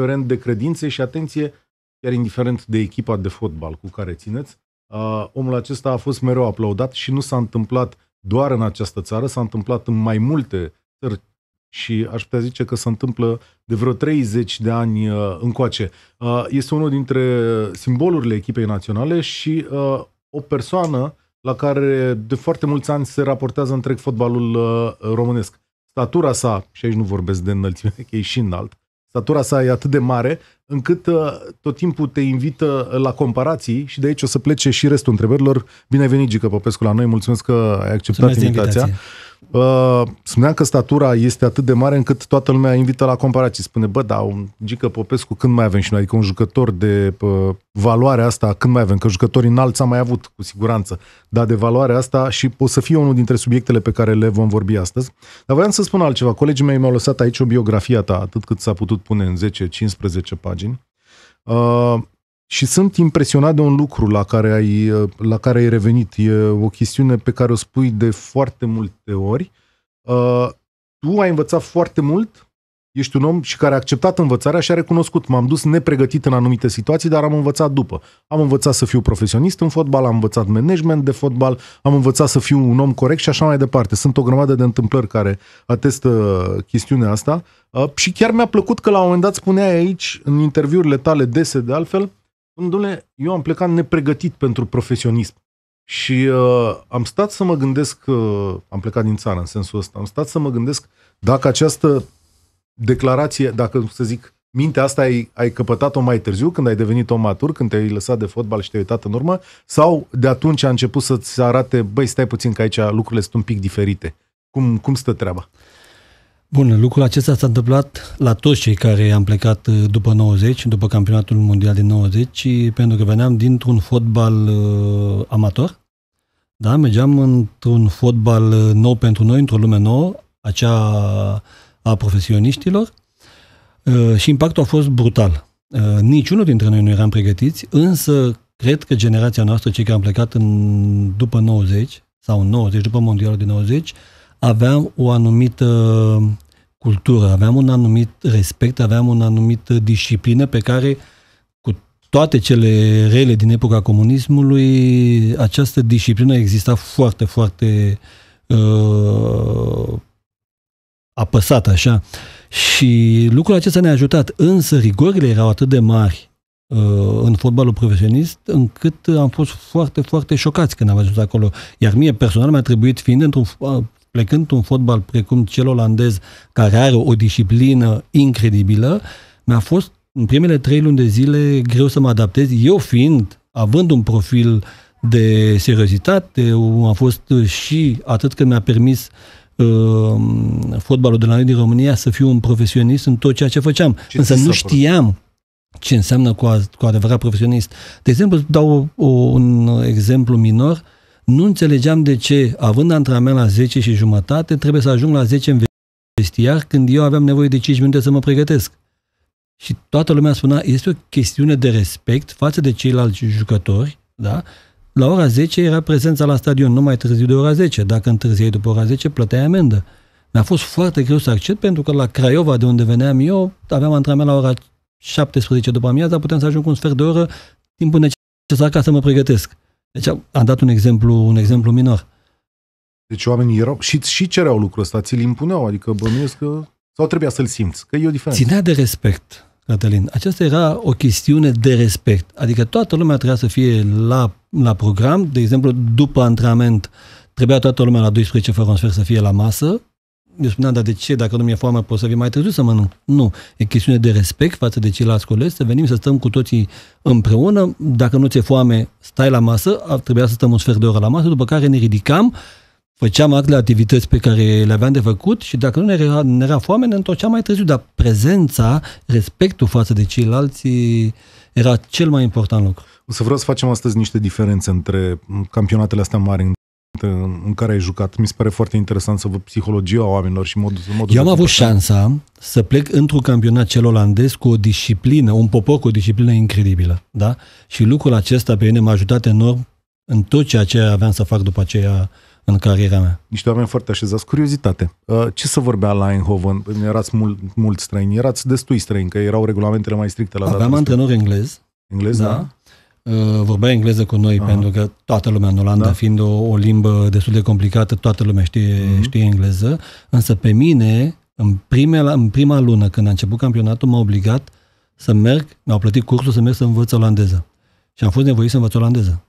indiferent de credințe și, atenție, chiar indiferent de echipa de fotbal cu care țineți, omul acesta a fost mereu aplaudat și nu s-a întâmplat doar în această țară, s-a întâmplat în mai multe țări și aș putea zice că se întâmplă de vreo 30 de ani încoace. Este unul dintre simbolurile echipei naționale și o persoană la care de foarte mulți ani se raportează întreg fotbalul românesc. Statura sa, și aici nu vorbesc de înălțime, că e și înalt, statura sa e atât de mare încât uh, tot timpul te invită uh, la comparații și de aici o să plece și restul întrebărilor. Bine ai venit, Gică Popescu, la noi. Mulțumesc că ai acceptat Mulțumesc invitația. invitația. Uh, spuneam că statura este atât de mare încât toată lumea invită la comparații. Spune, bă, da, un Gică Popescu când mai avem și noi? Adică un jucător de uh, valoare asta când mai avem? Că jucători înalți am mai avut, cu siguranță. Dar de valoare asta și o să fie unul dintre subiectele pe care le vom vorbi astăzi. Dar voiam să spun altceva. Colegii mei mi-au lăsat aici o biografie ta, atât cât s-a putut pune în 10-15 pagini. Uh, și sunt impresionat de un lucru la care, ai, la care ai revenit. E o chestiune pe care o spui de foarte multe ori. Uh, tu ai învățat foarte mult, ești un om și care a acceptat învățarea și a recunoscut. M-am dus nepregătit în anumite situații, dar am învățat după. Am învățat să fiu profesionist în fotbal, am învățat management de fotbal, am învățat să fiu un om corect și așa mai departe. Sunt o grămadă de întâmplări care atestă chestiunea asta uh, și chiar mi-a plăcut că la un moment dat spuneai aici, în interviurile tale dese de altfel, Domnule, eu am plecat nepregătit pentru profesionism. Și uh, am stat să mă gândesc, uh, am plecat din țară în sensul ăsta, am stat să mă gândesc dacă această declarație, dacă să zic, mintea asta ai, ai căpătat-o mai târziu, când ai devenit om matur, când te-ai lăsat de fotbal și te-ai uitat în urmă, sau de atunci a început să-ți arate, băi, stai puțin că aici lucrurile sunt un pic diferite. Cum, cum stă treaba? Bun, lucrul acesta s-a întâmplat la toți cei care am plecat uh, după 90, după campionatul mondial din 90, pentru că veneam dintr-un fotbal uh, amator. Da, mergeam într-un fotbal uh, nou pentru noi, într-o lume nouă, acea a profesioniștilor uh, și impactul a fost brutal. Uh, niciunul dintre noi nu eram pregătiți, însă cred că generația noastră, cei care am plecat în, după 90 sau în 90, după mondialul din 90, aveam o anumită cultură, aveam un anumit respect, aveam o anumită disciplină pe care cu toate cele rele din epoca comunismului, această disciplină exista foarte, foarte uh, apăsată, așa. Și lucrul acesta ne-a ajutat, însă rigorile erau atât de mari uh, în fotbalul profesionist, încât am fost foarte, foarte șocați când am ajuns acolo. Iar mie personal mi-a trebuit, fiind într-un uh, plecând un fotbal precum cel olandez, care are o disciplină incredibilă, mi-a fost în primele trei luni de zile greu să mă adaptez, eu fiind, având un profil de seriozitate, um, a fost uh, și atât că mi-a permis uh, fotbalul de la noi din România să fiu un profesionist în tot ceea ce făceam. Ce Însă nu știam ce înseamnă cu, cu adevărat profesionist. De exemplu, dau o, un exemplu minor. Nu înțelegeam de ce, având antrenament la 10 și jumătate, trebuie să ajung la 10 în vestiar când eu aveam nevoie de 5 minute să mă pregătesc. Și toată lumea spunea, este o chestiune de respect față de ceilalți jucători, da? La ora 10 era prezența la stadion, nu mai târziu de ora 10. Dacă întârziai după ora 10, plăteai amendă. Mi-a fost foarte greu să accept pentru că la Craiova, de unde veneam eu, aveam antrenament la ora 17 după amiază, puteam să ajung cu un sfert de oră timpul necesar ca să mă pregătesc. Deci am dat un exemplu, un exemplu minor. Deci oamenii erau și, și cereau lucrul ăsta, ți-l impuneau, adică bănuiesc că... Sau trebuia să-l simți, că e o diferență. Ținea de respect, Cătălin. Aceasta era o chestiune de respect. Adică toată lumea trebuia să fie la, la program, de exemplu, după antrenament, trebuia toată lumea la 12 fără un sfert să fie la masă, eu spuneam, dar de ce, dacă nu mi-e foame, pot să vii mai târziu să mănânc? Nu. E chestiune de respect față de ceilalți colegi, să venim să stăm cu toții împreună. Dacă nu ți-e foame, stai la masă, ar trebui să stăm un sfert de oră la masă, după care ne ridicam, făceam actele activități pe care le aveam de făcut și dacă nu ne era, ne era foame, ne întorceam mai târziu. Dar prezența, respectul față de ceilalți era cel mai important lucru. O să vreau să facem astăzi niște diferențe între campionatele astea mari în care ai jucat. Mi se pare foarte interesant să văd psihologia oamenilor și modul, modul Eu am avut șansa să plec într-un campionat cel olandez cu o disciplină, un popor cu o disciplină incredibilă. Da? Și lucrul acesta pe mine m-a ajutat enorm în tot ceea ce aveam să fac după aceea în cariera mea. Niște oameni foarte așezați. Curiozitate. Uh, ce să vorbea la Eindhoven? Erați mult, mult străini, erați destui străini, că erau regulamentele mai stricte la Aveam data antrenor englez. Englez, da. da? Uh, vorbea engleză cu noi, Aha. pentru că toată lumea în Olanda, da. fiind o, o limbă destul de complicată, toată lumea știe, mm-hmm. știe engleză, însă pe mine, în, prime, în prima lună, când a început campionatul, m-a obligat să merg, mi-au plătit cursul să merg să învăț olandeză. Și am fost nevoit să învăț olandeză.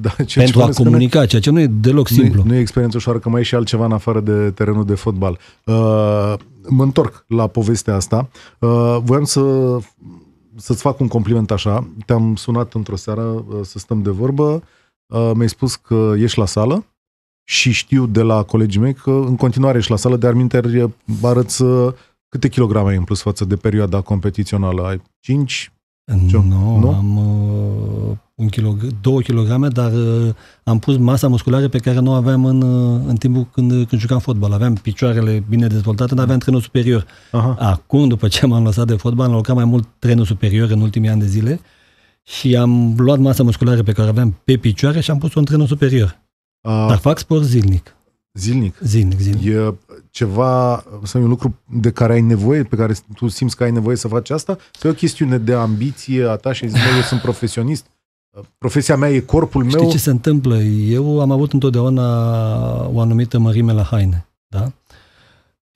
Da, ceea pentru ce a comunica, ceea ce nu e deloc simplu. Nu, nu e experiență ușoară, că mai e și altceva în afară de terenul de fotbal. Uh, mă întorc la povestea asta. Uh, voiam să să-ți fac un compliment așa. Te-am sunat într-o seară uh, să stăm de vorbă, uh, mi-ai spus că ești la sală și știu de la colegii mei că în continuare ești la sală, de arminteri uh, arăți câte kilograme ai în plus față de perioada competițională. Ai 5, deci nu, no? am uh, un kilog- două kilograme, dar uh, am pus masa musculară pe care nu o aveam în, uh, în timpul când, când jucam fotbal. Aveam picioarele bine dezvoltate, dar da. aveam trenul superior. Aha. Acum, după ce m-am lăsat de fotbal, am lucrat mai mult trenul superior în ultimii ani de zile și am luat masa musculară pe care o aveam pe picioare și am pus-o în trenul superior. A... Dar fac sport zilnic. Zilnic? Zilnic, zilnic. E ceva, să un lucru de care ai nevoie, pe care tu simți că ai nevoie să faci asta? Sau e o chestiune de ambiție a ta și ai eu sunt profesionist? Profesia mea e corpul Știi meu? Știi ce se întâmplă? Eu am avut întotdeauna o anumită mărime la haine. Da?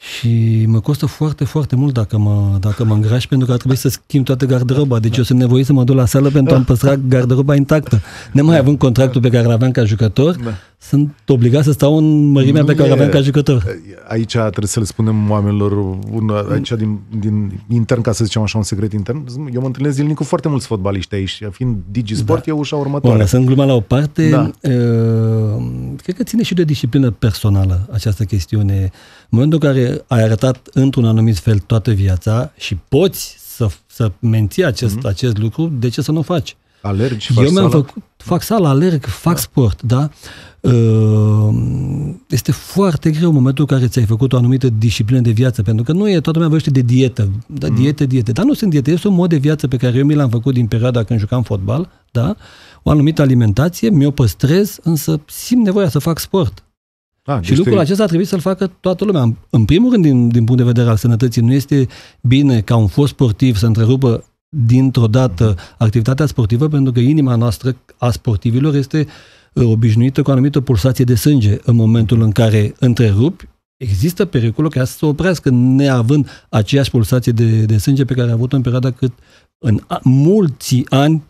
Și mă costă foarte, foarte mult dacă mă, dacă mă îngraș, pentru că ar trebui să schimb toată garderoba. Deci eu sunt nevoit să mă duc la sală pentru a-mi păstra garderoba intactă. Nemai având contractul pe care îl aveam ca jucător, da. sunt obligat să stau în mărimea pe care o aveam ca jucător. Aici trebuie să le spunem oamenilor, un, aici din, din intern, ca să zicem așa, un secret intern, eu mă întâlnesc zilnic cu foarte mulți fotbaliști aici, fiind Digisport, da. e ușa următoare. Bun, lăsând gluma la o parte, da. uh, cred că ține și de disciplină personală această chestiune. Uh, momentul în care ai arătat într-un anumit fel toată viața și poți să, să menții acest, mm-hmm. acest lucru, de ce să nu o faci? Alergi, faci Eu mi-am făcut, fac sală, alerg, fac da. sport, da? Ehm, este foarte greu momentul în care ți-ai făcut o anumită disciplină de viață, pentru că nu e, toată lumea vorbește de dietă, da, mm. diete, diete, dar nu sunt diete, este un mod de viață pe care eu mi l-am făcut din perioada când jucam fotbal, da? O anumită alimentație, mi-o păstrez, însă simt nevoia să fac sport, da, și deci lucrul te... acesta trebui să-l facă toată lumea. În primul rând, din, din punct de vedere al sănătății, nu este bine ca un fost sportiv să întrerupă dintr-o dată activitatea sportivă, pentru că inima noastră a sportivilor este uh, obișnuită cu o anumită pulsație de sânge în momentul în care întrerupi Există pericolul ca să se oprească neavând aceeași pulsație de, de sânge pe care a avut-o în perioada cât în a, mulți ani uh,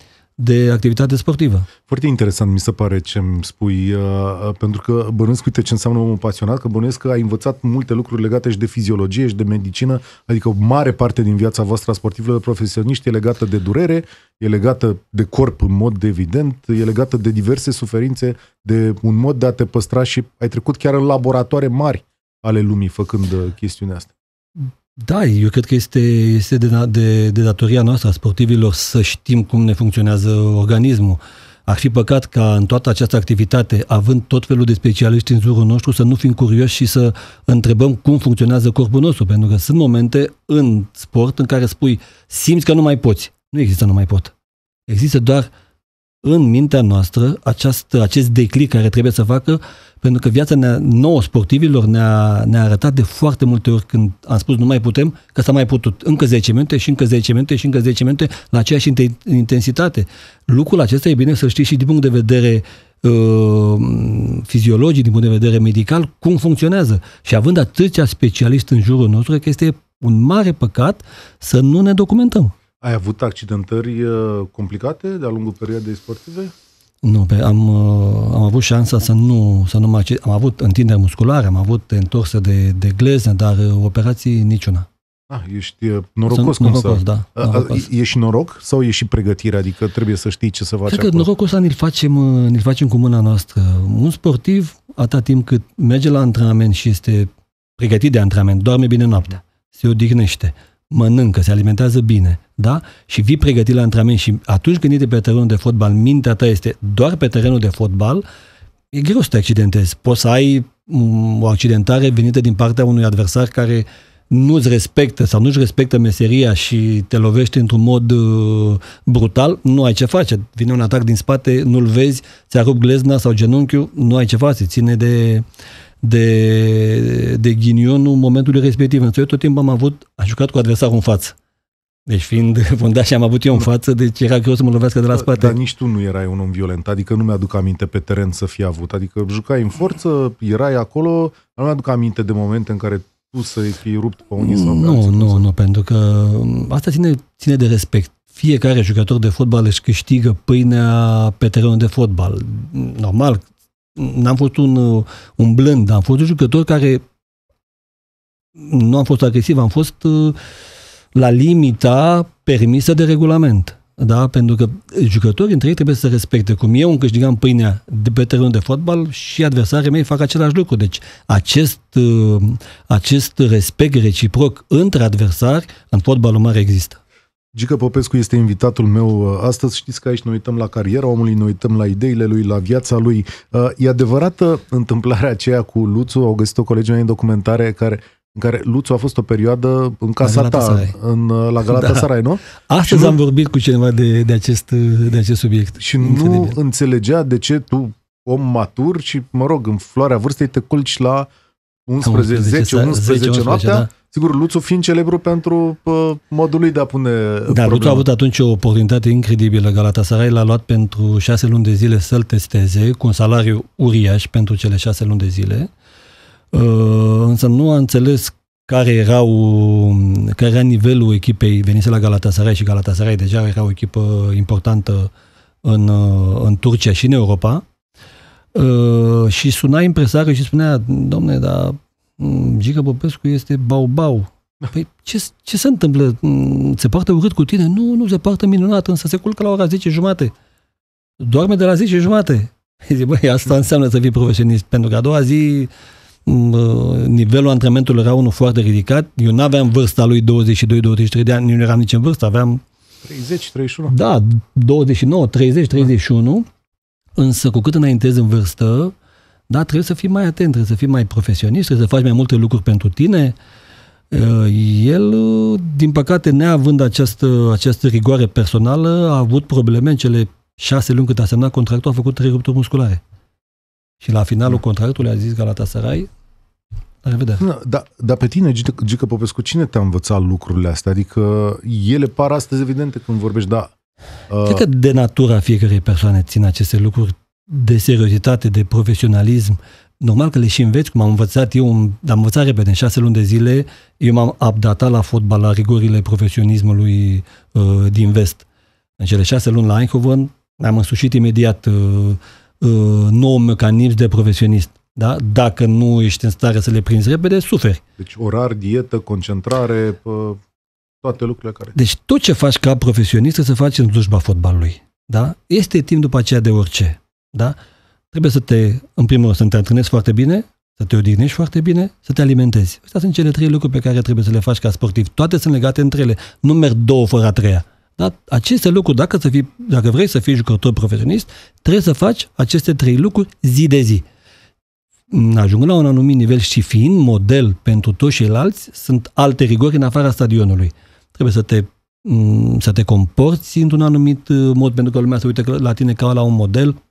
de activitate sportivă. Foarte interesant mi se pare ce îmi spui, uh, uh, pentru că bănuiesc, uite ce înseamnă omul pasionat, că bănuiesc că ai învățat multe lucruri legate și de fiziologie și de medicină, adică o mare parte din viața voastră a sportivilor profesioniști e legată de durere, e legată de corp în mod evident, e legată de diverse suferințe, de un mod de a te păstra și ai trecut chiar în laboratoare mari ale lumii făcând uh, chestiunea asta. Da, eu cred că este, este de, da, de, de datoria noastră a sportivilor să știm cum ne funcționează organismul. Ar fi păcat ca în toată această activitate, având tot felul de specialiști în jurul nostru, să nu fim curioși și să întrebăm cum funcționează corpul nostru, pentru că sunt momente în sport în care spui, simți că nu mai poți. Nu există nu mai pot. Există doar uh, în mintea noastră acest, acest declic care trebuie să facă, pentru că viața ne nouă sportivilor ne-a, ne arătat de foarte multe ori când am spus nu mai putem, că s-a mai putut încă 10 minute și încă 10 minute și încă 10 minute la aceeași intensitate. Lucrul acesta e bine să știi și din punct de vedere fiziologii uh, fiziologic, din punct de vedere medical, cum funcționează. Și având atâția specialiști în jurul nostru, că este un mare păcat să nu ne documentăm. Ai avut accidentări uh, complicate de-a lungul perioadei sportive? Nu, pe, am, uh, am avut șansa să nu, să nu mă accident. Am avut întinderi musculare, am avut întorsă de, de gleznă, dar uh, operații niciuna. Ah, ești norocos, Sunt norocos, cum să... da. Norocos. E și noroc sau e și pregătire? Adică trebuie să știi ce să faci Cred acolo. că norocul ăsta ne-l facem, ne facem cu mâna noastră. Un sportiv, atâta timp cât merge la antrenament și este pregătit de antrenament, doarme bine noaptea, se odihnește, mănâncă, se alimentează bine, da? Și vii pregătit la antrenament și atunci când e pe terenul de fotbal, mintea ta este doar pe terenul de fotbal, e greu să te accidentezi. Poți să ai o accidentare venită din partea unui adversar care nu-ți respectă sau nu-și respectă meseria și te lovește într-un mod uh, brutal, nu ai ce face. Vine un atac din spate, nu-l vezi, ți-a rupt glezna sau genunchiul, nu ai ce face, ține de, de, de ghinionul momentului respectiv. Însă eu tot timpul am avut, am jucat cu adversarul în față. Deci fiind fundat și am avut eu în față, deci era greu să mă lovească de la spate. Dar nici tu nu erai un om violent, adică nu mi-aduc aminte pe teren să fi avut. Adică jucai în forță, erai acolo, nu mi-aduc aminte de momente în care tu să fi rupt pe unii sau Nu, alții, nu, nu, pentru că um, asta ține, ține de respect. Fiecare jucător de fotbal își câștigă pâinea pe terenul de fotbal. Normal, n-am fost un, uh, un blând, am fost un jucător care nu am fost agresiv, am fost uh, la limita permisă de regulament. Da? Pentru că jucătorii între ei trebuie să se respecte. Cum eu îmi câștigam pâinea de pe terenul de fotbal și adversarii mei fac același lucru. Deci acest, uh, acest respect reciproc între adversari în fotbalul mare există. Gică Popescu este invitatul meu uh, astăzi. Știți că aici ne uităm la cariera omului, ne uităm la ideile lui, la viața lui. Uh, e adevărată întâmplarea aceea cu Luțu? Au găsit-o colegii mei în documentare care în care Luțu a fost o perioadă în casa uh, la ta, da. în, la Galatasaray, da. nu? Astăzi și nu... am vorbit cu cineva de, de, acest, de acest subiect. Și Incredibil. nu înțelegea de ce tu, om matur și, mă rog, în floarea vârstei, te culci la 11, 10, 11, 11 noaptea da. Sigur, Luțu fiind celebru pentru modul lui de a pune Da, Luțu a avut atunci o oportunitate incredibilă. Galatasaray l-a luat pentru șase luni de zile să-l testeze, cu un salariu uriaș pentru cele șase luni de zile. Ă, însă nu a înțeles care, erau, care era nivelul echipei venise la Galatasaray și Galatasaray deja era o echipă importantă în, ă, în Turcia și în Europa. Uh, și suna impresarul și spunea, domne, dar Mm, Giga Popescu este bau bau. Păi ce, ce se întâmplă? Mm, se poartă urât cu tine? Nu, nu se poartă minunat, însă se culcă la ora 10 jumate. Doarme de la 10 jumate. Zic, băi, asta mm. înseamnă să fii profesionist, pentru că a doua zi nivelul antrenamentului era unul foarte ridicat. Eu nu aveam vârsta lui 22-23 de ani, nu eram nici în vârstă, aveam... 30, 31. Da, 29, 30, 31. Însă cu cât înaintez în vârstă, uh, dar trebuie să fii mai atent, trebuie să fii mai profesionist, trebuie să faci mai multe lucruri pentru tine. Uh, el, uh, din păcate, neavând această, această rigoare personală, a avut probleme în cele șase luni cât a semnat contractul, a făcut trei rupturi musculare. Și la finalul mm. contractului a zis Galatasaray, la revedere. Da, dar da pe tine, Gică Popescu, cine te-a învățat lucrurile astea? Adică ele par astăzi evidente când vorbești, Da. Uh... Cred că de natura fiecărei persoane țin aceste lucruri de seriozitate, de profesionalism, normal că le și înveți, cum am învățat eu, am învățat repede, în șase luni de zile, eu m-am updatat la fotbal, la rigorile profesionismului uh, din vest. În cele șase luni la Eindhoven am însușit imediat uh, uh, nou mecanism de profesionist. Da? Dacă nu ești în stare să le prinzi repede, suferi. Deci orar, dietă, concentrare, pă, toate lucrurile care... Deci tot ce faci ca profesionist să faci în slujba fotbalului. Da? Este timp după aceea de orice da? Trebuie să te, în primul rând, să te antrenezi foarte bine, să te odihnești foarte bine, să te alimentezi. Astea sunt cele trei lucruri pe care trebuie să le faci ca sportiv. Toate sunt legate între ele. Nu merg două fără a treia. Da? Aceste lucruri, dacă, să fii, dacă vrei să fii jucător profesionist, trebuie să faci aceste trei lucruri zi de zi. Mm, Ajungând la un anumit nivel și fiind model pentru toți ceilalți, sunt alte rigori în afara stadionului. Trebuie să te, mm, să te comporți într-un anumit uh, mod, pentru că lumea se uită la tine ca la un model,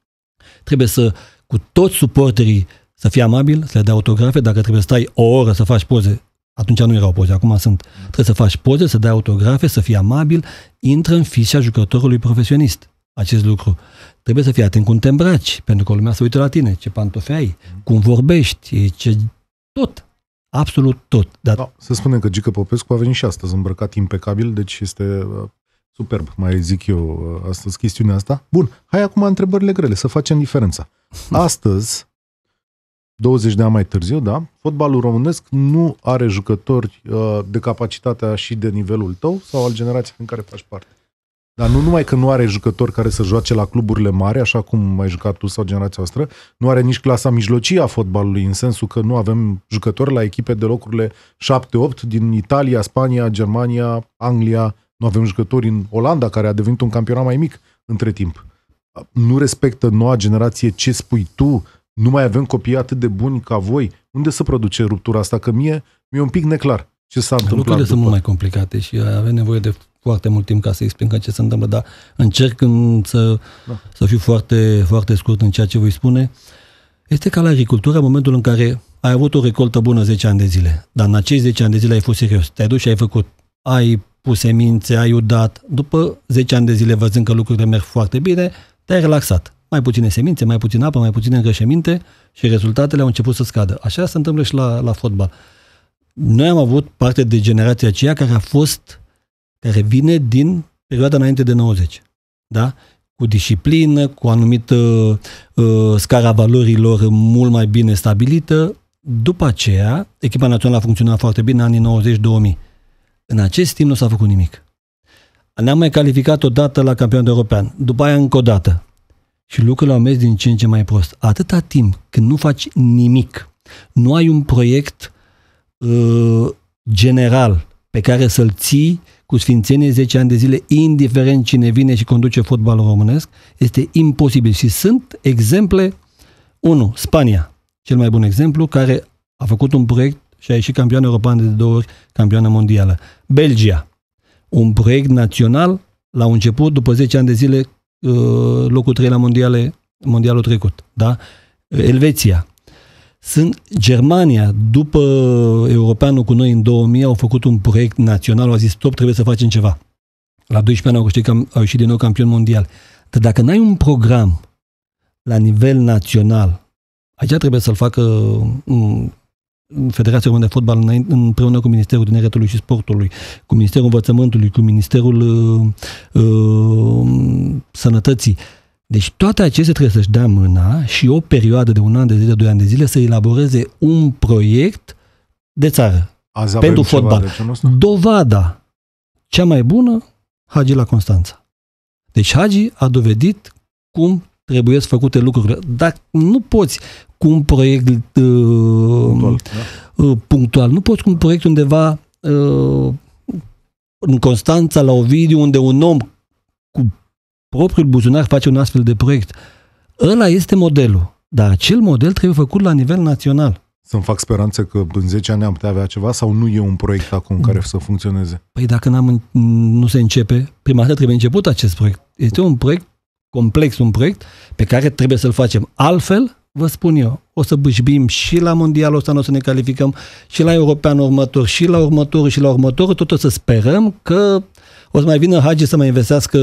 Trebuie să, cu toți suporterii, să fie amabil, să le dea autografe, dacă trebuie să stai o oră să faci poze, atunci nu erau poze, acum sunt. Trebuie să faci poze, să dai autografe, să fii amabil, intră în fișa jucătorului profesionist acest lucru. Trebuie să fii atent cum te îmbraci, pentru că lumea se uită la tine, ce pantofi ai, cum vorbești, ce... tot. Absolut tot. Dar... Da, să spunem că Gică Popescu a venit și astăzi îmbrăcat impecabil, deci este uh, Superb, mai zic eu uh, astăzi chestiunea asta. Bun, hai acum întrebările grele, să facem diferența. Astăzi, 20 de ani mai târziu, da, fotbalul românesc nu are jucători uh, de capacitatea și de nivelul tău sau al generației în care faci parte. Dar nu numai că nu are jucători care să joace la cluburile mari, așa cum ai jucat tu sau generația noastră, nu are nici clasa mijlocie a fotbalului, în sensul că nu avem jucători la echipe de locurile 7-8 din Italia, Spania, Germania, Anglia nu avem jucători în Olanda, care a devenit un campionat mai mic între timp. Nu respectă noua generație ce spui tu, nu mai avem copii atât de buni ca voi. Unde se produce ruptura asta? Că mie mi-e un pic neclar ce s-a întâmplat. Lucrurile după. sunt mult mai complicate și uh, avem nevoie de foarte mult timp ca să explic ce se întâmplă, dar încerc în să, da. să fiu foarte, foarte scurt în ceea ce voi spune. Este ca la agricultură, în momentul în care ai avut o recoltă bună 10 ani de zile, dar în acei 10 ani de zile ai fost serios, te-ai dus și ai făcut, ai pus semințe, ai udat. După 10 ani de zile văzând că lucrurile merg foarte bine, te-ai relaxat. Mai puține semințe, mai puțină apă, mai puține îngrășăminte și rezultatele au început să scadă. Așa se întâmplă și la, la fotbal. Noi am avut parte de generația aceea care a fost, care vine din perioada înainte de 90. Da? Cu disciplină, cu anumită uh, scara valorilor mult mai bine stabilită. După aceea, echipa națională a funcționat foarte bine în anii 90-2000 în acest timp nu s-a făcut nimic. Ne-am mai calificat o dată la campionatul european, după aia încă o dată. Și lucrurile au mers din ce în ce mai prost. Atâta timp când nu faci nimic, nu ai un proiect uh, general pe care să-l ții cu sfințenie 10 ani de zile, indiferent cine vine și conduce fotbalul românesc, este imposibil. Și sunt exemple, 1. Spania, cel mai bun exemplu, care a făcut un proiect și a ieșit campion european de două ori, campioană mondială. Belgia, un proiect național, la început, după 10 ani de zile, uh, locul 3 la mondiale, mondialul trecut. Da? Elveția. Sunt Germania, după europeanul cu noi în 2000, au făcut un proiect național, au zis, stop, trebuie să facem ceva. La 12 ani au ieșit, au ieșit din nou campion mondial. Dar dacă n-ai un program la nivel național, aici trebuie să-l facă mm, Federația Română de Fotbal împreună cu Ministerul Tineretului și Sportului, cu Ministerul Învățământului, cu Ministerul uh, uh, Sănătății. Deci toate acestea trebuie să-și dea mâna și o perioadă de un an de zile, doi ani de zile să elaboreze un proiect de țară Azi pentru fotbal. Dovada cea mai bună, Hagi la Constanța. Deci Hagi a dovedit cum trebuie să făcute lucrurile. Dar nu poți cu un proiect uh, punctual, da? punctual, nu poți cu un proiect undeva uh, în Constanța, la Ovidiu, unde un om cu propriul buzunar face un astfel de proiect. Ăla este modelul. Dar acel model trebuie făcut la nivel național. Să-mi fac speranțe că în 10 ani am putea avea ceva sau nu e un proiect acum care să funcționeze? Păi dacă n-am, nu se începe, prima dată trebuie început acest proiect. Este un proiect complex un proiect pe care trebuie să-l facem. Altfel, vă spun eu, o să bâșbim și la mondialul ăsta, nu o să ne calificăm, și la european următor, și la următorul, și la următorul, tot o să sperăm că o să mai vină Hagi să mai investească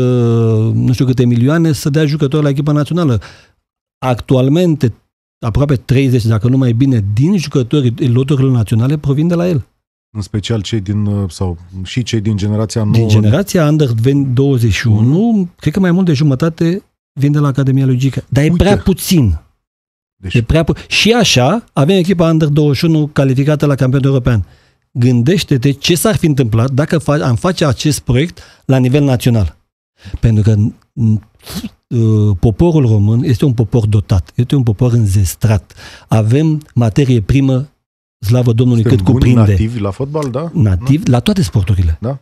nu știu câte milioane să dea jucători la echipa națională. Actualmente, aproape 30, dacă nu mai bine, din jucătorii loturilor naționale provin de la el în special cei din, uh, sau și cei din generația nouă. Din generația Under 21, mm. cred că mai mult de jumătate vin de la Academia Logică, Gica. Dar Uite. e prea puțin. Deci... E prea pu- și așa avem echipa Under 21 calificată la campionatul european. Gândește-te ce s-ar fi întâmplat dacă am face acest proiect la nivel național. Pentru că uh, poporul român este un popor dotat, este un popor înzestrat. Avem materie primă slavă Domnului Suntem cât cuprinde. nativ la fotbal, da? Nativ da? la toate sporturile. Da?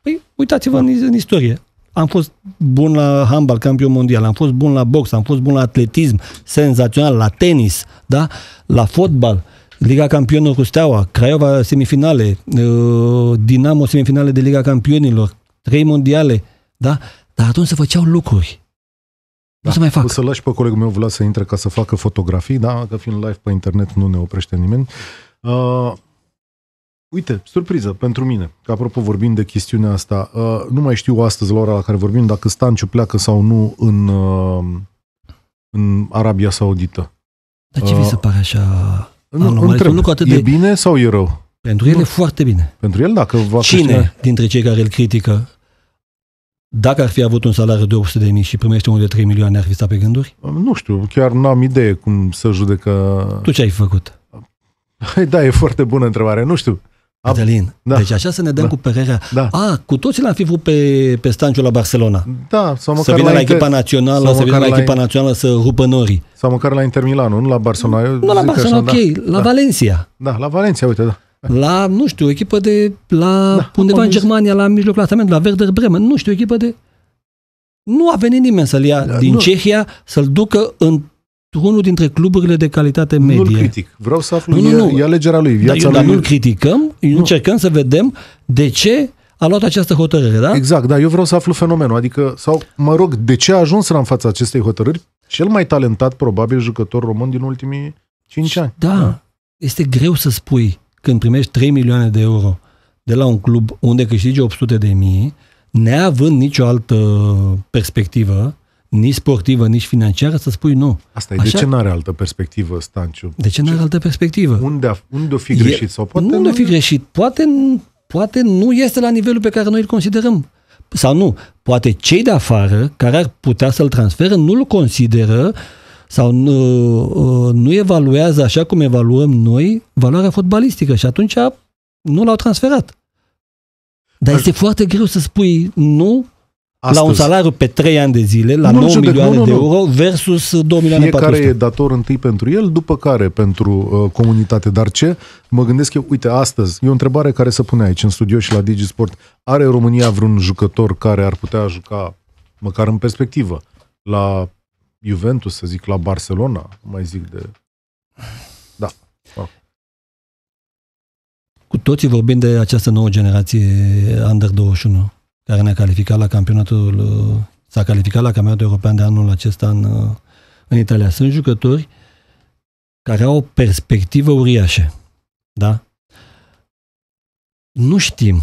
Păi uitați-vă da. în, în istorie. Am fost bun la handbal, campion mondial, am fost bun la box, am fost bun la atletism, senzațional, la tenis, da? la fotbal, Liga Campionilor cu Steaua, Craiova semifinale, uh, Dinamo semifinale de Liga Campionilor, trei mondiale, da? Dar atunci se făceau lucruri. Da. Nu se mai fac. O să lași pe colegul meu Vlad să intre ca să facă fotografii, da? Că fiind live pe internet nu ne oprește nimeni. Uh, uite, surpriză pentru mine, că apropo vorbind de chestiunea asta, uh, nu mai știu astăzi la ora la care vorbim dacă Stanciu pleacă sau nu în, uh, în Arabia Saudită. Dar ce uh, vi se pare așa? Nu, întreb, nu atât e de... bine sau e rău? Pentru el nu. e foarte bine. Pentru el, dacă va Cine creștine... dintre cei care îl critică, dacă ar fi avut un salariu de 800 de mii și primește unul de 3 milioane, ar fi stat pe gânduri? Uh, nu știu, chiar n-am idee cum să judecă... Tu ce ai făcut? Da, e foarte bună întrebare, nu știu. Adelin, da. deci așa să ne dăm da. cu părerea. Da. A, cu toții l-am fi vrut pe, pe Stanciu la Barcelona. Da, sau măcar să vină la, la echipa națională, să vină la, la echipa națională să rupă norii. Sau măcar la Inter Milan, nu la Barcelona. Eu nu la Barcelona, ok, da. la da. Valencia. Da, la Valencia, uite, da. La, nu știu, echipă de, la da, undeva în Germania, la mijlocul clasament, la Werder Bremen, nu știu, echipă de... Nu a venit nimeni să-l ia da, din nu. Cehia, să-l ducă în unul dintre cluburile de calitate medie. Nu-l critic. Vreau să aflu, nu, nu nu, e alegerea lui, viața dar, eu, lui. Dar nu-l criticăm, nu. încercăm să vedem de ce a luat această hotărâre, da? Exact, da, eu vreau să aflu fenomenul, adică, sau, mă rog, de ce a ajuns în fața acestei hotărâri cel mai talentat, probabil, jucător român din ultimii 5 ani. Da, da, este greu să spui când primești 3 milioane de euro de la un club unde câștigi 800 de mii, neavând nicio altă perspectivă, nici sportivă, nici financiară, să spui nu. Asta e. Așa? De ce nu are altă perspectivă, Stanciu? De ce nu are altă perspectivă? Unde, a, unde o fi greșit? E, sau poate nu, nu o fi greșit. Poate, poate nu este la nivelul pe care noi îl considerăm. Sau nu. Poate cei de afară, care ar putea să-l transferă, nu-l consideră sau nu, uh, nu evaluează așa cum evaluăm noi valoarea fotbalistică și atunci nu l-au transferat. Dar Aș... este foarte greu să spui nu astăzi. La un salariu pe 3 ani de zile, la nu 9 judec, milioane nu, nu, de euro versus 2 milioane de Fiecare 400. e dator întâi pentru el, după care pentru uh, comunitate. Dar ce? Mă gândesc eu, uite, astăzi, e o întrebare care se pune aici în studio și la Digisport. Are România vreun jucător care ar putea juca, măcar în perspectivă, la Juventus, să zic, la Barcelona, mai zic de... Da. Ah. Cu toții vorbim de această nouă generație Under 21 care ne-a calificat la campionatul, uh, s-a calificat la campionatul european de anul acesta în, uh, în Italia. Sunt jucători care au o perspectivă uriașă. Da? Nu știm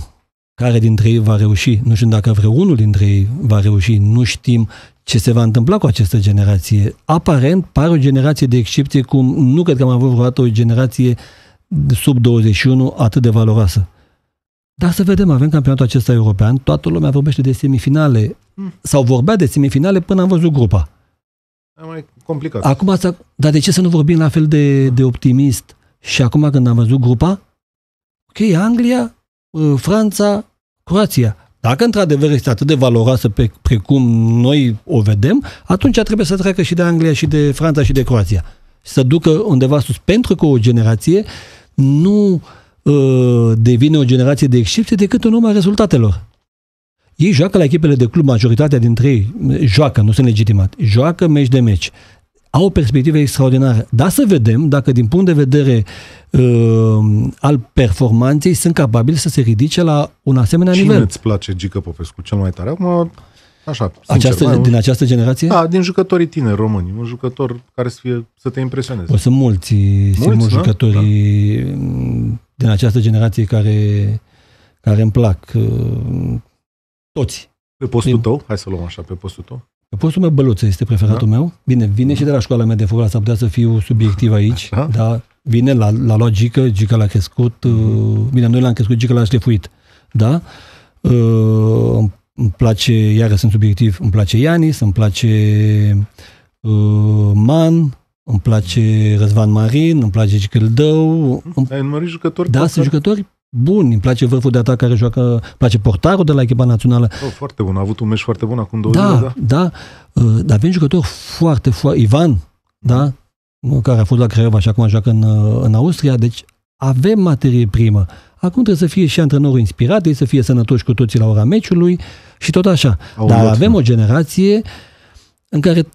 care dintre ei va reuși, nu știm dacă vreunul dintre ei va reuși, nu știm ce se va întâmpla cu această generație. Aparent, pare o generație de excepție, cum nu cred că am avut vreodată o generație sub 21 atât de valoroasă. Dar să vedem, avem campionatul acesta european, toată lumea vorbește de semifinale. Mm. Sau vorbea de semifinale până am văzut grupa. E mai complicat. Acum, asta, dar de ce să nu vorbim la fel de, de optimist? Și acum când am văzut grupa, ok, Anglia, uh, Franța, Croația. Dacă într-adevăr este atât de valoroasă pe, precum noi o vedem, atunci trebuie să treacă și de Anglia, și de Franța, și de Croația. Să ducă undeva sus, pentru că o generație nu uh, Uh, devine o generație de excepție decât în urma rezultatelor. Ei joacă la echipele de club, majoritatea dintre ei eh, joacă, nu sunt legitimat, joacă meci de meci. Au o perspectivă extraordinară. Dar să vedem dacă din punct de vedere uh, al performanței sunt capabili să se ridice la un asemenea Cine nivel. Cine îți place Gică Popescu cel mai tare? Acum, așa, sincer, această, mai, din această generație? Da, din jucătorii tineri români. Un jucător care să, fie, să te impresioneze. O, sunt mulți, mulți sunt mulți da? jucători da mm, din această generație care, care îmi plac. Uh, toți. Pe postul Prim. tău? Hai să luăm așa, pe postul tău. Pe postul meu Băluță este preferatul da? meu. Bine, vine și de la școala mea de fotbal, s-ar putea să fiu subiectiv ah, aici, da? dar vine, la, la logică luat Gică, Gică l-a crescut, mm. bine, noi l-am crescut, Gică l-a șlefuit, da? Uh, îmi place, iară sunt subiectiv, îmi place Ianis, îmi place uh, Man, îmi place Răzvan Marin, îmi place Cicâldău. Îmi... Ai înmărit jucători? Da, sunt jucători buni. Îmi place vârful de atac care joacă, îmi place portarul de la echipa națională. Oh, foarte bun, a avut un meci foarte bun acum două da, zile, da? Da, uh, dar avem jucători foarte, foarte... Ivan, da? Care a fost la Craiova și acum joacă în, uh, în Austria. Deci avem materie primă. Acum trebuie să fie și antrenorul inspirat, să fie sănătoși cu toții la ora meciului și tot așa. Au Dar avem o generație în care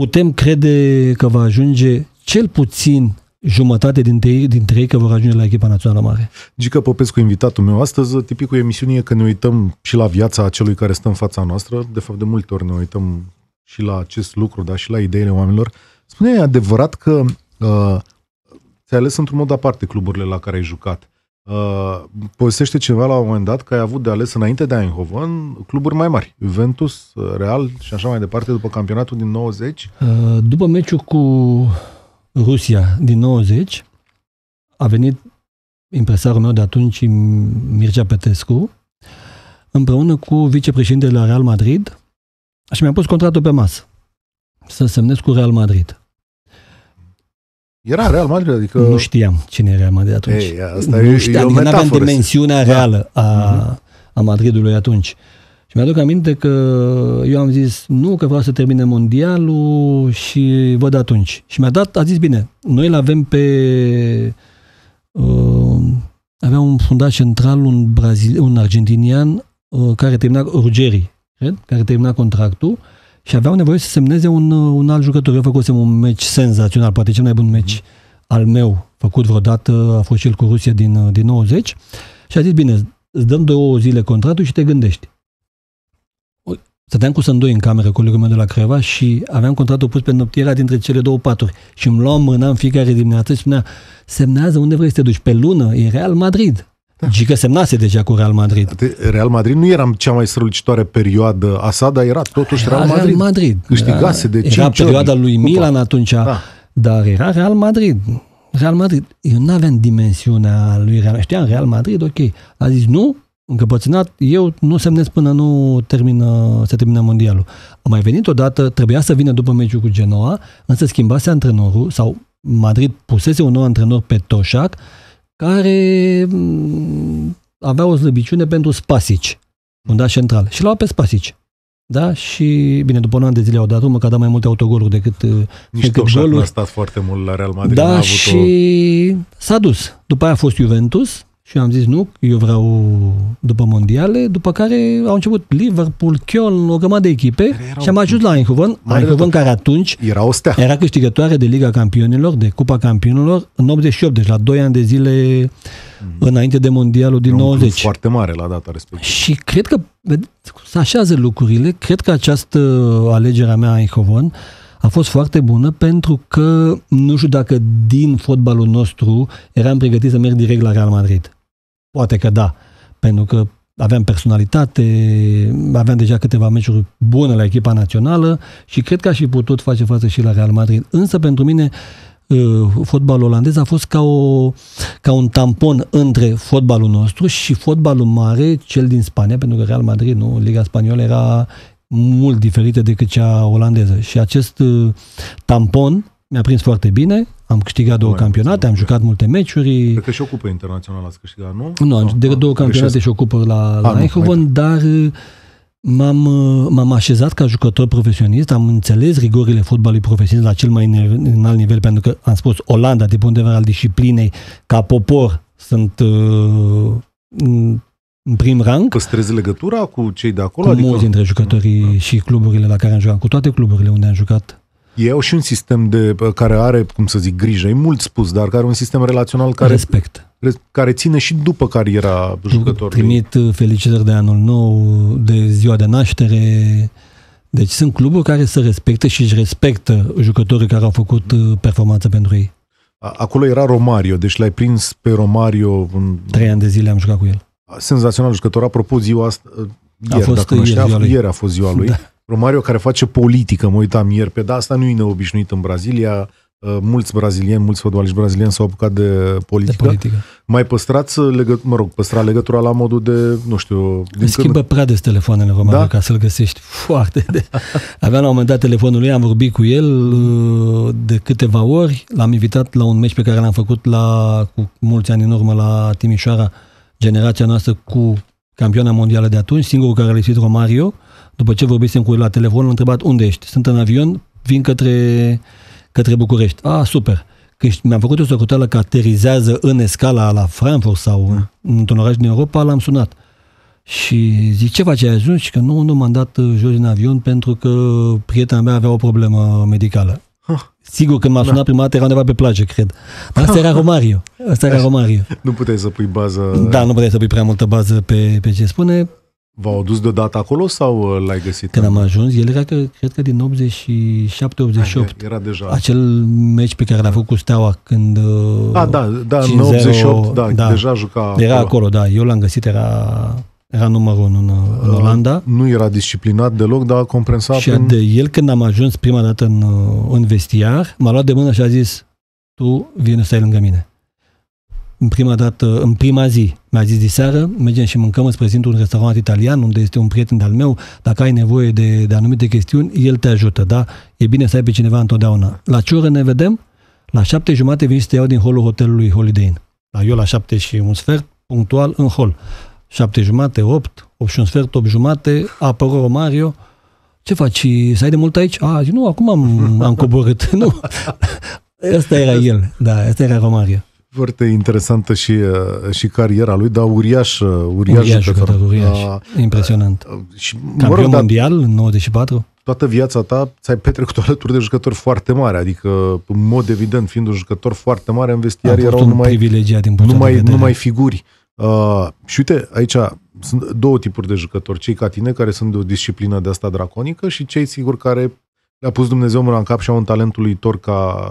putem crede că va ajunge cel puțin jumătate dintre ei, dintre ei că vor ajunge la echipa națională mare. Gica Popescu, invitatul meu astăzi, tipicul emisiunii e că ne uităm și la viața acelui care stă în fața noastră. De fapt, de multe ori ne uităm și la acest lucru, dar și la ideile oamenilor. Spune adevărat că uh, ți-ai ales într-un mod aparte cluburile la care ai jucat. Uh, povestește ceva la un moment dat că ai avut de ales înainte de Eindhoven cluburi mai mari, Juventus, Real și așa mai departe, după campionatul din 90. Uh, după meciul cu Rusia din 90, a venit impresarul meu de atunci, Mircea Petescu, împreună cu vicepreședintele la Real Madrid și mi-a pus contractul pe masă să semnez cu Real Madrid. Era Real Madrid, adică... Nu știam cine era Real Madrid atunci. Ei, asta nu știam, e adică nu aveam dimensiunea să... Da. reală a, uh-huh. a Madridului atunci. Și mi-aduc aminte că eu am zis, nu, că vreau să termine mondialul și văd atunci. Și mi-a dat, a zis, bine, noi îl avem pe... Uh, avea un fundaș central, un, brazil, un argentinian, uh, care termina, Ruggeri, cred, care termina contractul, uh, și aveau nevoie să semneze un, uh, un alt jucător. Eu făcusem un meci senzațional, poate cel mai bun meci mm-hmm. al meu făcut vreodată, a fost cel cu Rusia din, uh, din 90 și a zis, bine, îți dăm două zile contractul și te gândești. Stăteam cu Sândoi în cameră, colegul meu de la Creva și aveam contractul pus pe noptiera dintre cele două paturi și îmi luam mâna în fiecare dimineață și spunea semnează unde vrei să te duci, pe lună, e Real Madrid. Da. Gică semnase deja cu Real Madrid. Real Madrid nu era cea mai strălucitoare perioadă a sa, dar era totuși era Real Madrid. Real Madrid. Câștigase de 5 Era perioada lui Milan Cupa. atunci, da. dar era Real Madrid. Real Madrid. Eu nu aveam dimensiunea lui Real Știam Real Madrid, ok. A zis nu, încăpățânat, eu nu semnez până nu termină, se termină mondialul. A mai venit odată, trebuia să vină după meciul cu Genoa, însă schimbase antrenorul sau Madrid pusese un nou antrenor pe Toșac, care mm, avea o slăbiciune pentru spasici, un dat central. Și l-au pe spasici. Da? Și, bine, după un an de zile au dat urmă, că a dat mai multe autogoluri decât, uh, Nici decât goluri. Nici a stat foarte mult la Real Madrid. Da, și o... s-a dus. După aia a fost Juventus, și am zis nu, eu vreau după mondiale, după care au început Liverpool, Köln, o grămadă de echipe și am ajuns la Eindhoven, Eindhoven care atunci era, o stea. era câștigătoare de Liga Campionilor, de Cupa Campionilor, în 88, deci la 2 ani de zile mm. înainte de mondialul din era 90. foarte mare la data respectivă. Și cred că se așează lucrurile, cred că această alegere a mea a Eindhoven a fost foarte bună pentru că nu știu dacă din fotbalul nostru eram pregătit să merg direct la Real Madrid. Poate că da, pentru că aveam personalitate, aveam deja câteva meciuri bune la echipa națională și cred că aș fi putut face față și la Real Madrid. Însă pentru mine uh, fotbalul olandez a fost ca, o, ca un tampon între fotbalul nostru și fotbalul mare, cel din Spania, pentru că Real Madrid, nu, Liga Spaniolă era mult diferită decât cea olandeză. Și acest uh, tampon mi-a prins foarte bine, am câștigat două campionate, am jucat multe meciuri. Cred că și o cupă internațională ați câștigat, nu? Nu, am da, de da, două campionate și o cupă la, la ah, Eindhoven, dar uh, m-am, uh, m-am așezat ca jucător profesionist, am înțeles rigorile fotbalului profesionist la cel mai înalt nivel, pentru că am spus Olanda, de punct de vedere al disciplinei, ca popor, sunt uh, în prim rang. Păstrezi legătura cu cei de acolo? Cu adică... mulți dintre jucătorii da. și cluburile la care am jucat, cu toate cluburile unde am jucat ei au și un sistem de, care are, cum să zic, grijă, e mult spus, dar care are un sistem relațional care... Respect. Care ține și după cariera jucătorului. Trimit uh, felicitări de anul nou, de ziua de naștere. Deci sunt cluburi care se respectă și își respectă jucătorii care au făcut uh, performanță pentru ei. Acolo era Romario, deci l-ai prins pe Romario... În... Trei ani de zile am jucat cu el. Senzațional jucător. Apropo, ziua asta... Uh, ieri, a fost dacă ieri, știa, ieri a fost ziua lui. Da. Romario care face politică, mă uitam ieri pe da, asta nu e neobișnuit în Brazilia, uh, mulți brazilieni, mulți fotbaliști brazilieni s-au apucat de politică. De politică. Mai păstrați, uh, legă, mă rog, păstra legătura la modul de, nu știu... Din Îmi schimbă când... prea des telefoanele, Romario, da? ca să-l găsești foarte de... Aveam la un moment dat telefonul lui, am vorbit cu el uh, de câteva ori, l-am invitat la un meci pe care l-am făcut la, cu mulți ani în urmă la Timișoara, generația noastră cu campioana mondială de atunci, singurul care a lipsit Romario, uh, după ce vorbisem cu el la telefon, l-am întrebat unde ești. Sunt în avion, vin către, către București. Ah, super. Când mi-am făcut o socoteală că aterizează în escala la Frankfurt sau da. într-un oraș din Europa, l-am sunat. Și zic, ce faci, ai ajuns? Și că nu, nu m-am dat uh, jos din avion pentru că prietena mea avea o problemă medicală. Huh. Ah. Sigur, când m-a da. sunat da. prima dată era undeva pe plajă, cred. Dar asta era Romario. Asta era Romario. Nu puteai să pui bază... Da, nu puteai să pui prea multă bază pe, pe ce spune. V-au dus deodată acolo sau uh, l-ai găsit? Când am ajuns, el era, cred că din 87-88. Era deja. Acel meci pe care l-a făcut cu Steaua când... Da, da, da, în 88, da, da, deja juca Era acolo, acolo da. Eu l-am găsit, era era numărul unu în, uh, în Olanda. Nu era disciplinat deloc, dar a compensa Și prin... de el, când am ajuns prima dată în, în vestiar, m-a luat de mână și a zis, tu vine să stai lângă mine în prima dată, în prima zi, mi-a zis de seară, mergem și mâncăm, îți prezint un restaurant italian unde este un prieten de-al meu, dacă ai nevoie de, de anumite chestiuni, el te ajută, da? E bine să ai pe cineva întotdeauna. La ce oră ne vedem? La șapte jumate vin să te iau din holul hotelului Holiday Inn. La da, eu la șapte și un sfert, punctual, în hol. Șapte jumate, opt, opt și un sfert, opt jumate, apără Romario, ce faci? Să ai de mult aici? A, nu, acum am, am coborât. nu. Asta era el, da, asta era Romario. Foarte interesantă și, uh, și cariera lui, dar uriaș, uriaș, uriaș jucător. uriaș. A, Impresionant. A, uh, și, Campion mă rog, da, mondial în 94? Toată viața ta ți-ai petrecut alături de jucători foarte mari, adică, în mod evident, fiind un jucător foarte mare în vestiar, erau numai, din numai, numai figuri. Uh, și uite, aici sunt două tipuri de jucători. Cei ca tine, care sunt de o disciplină de asta draconică și cei, sigur, care le-a pus Dumnezeu mâna în cap și au un talent uluitor ca,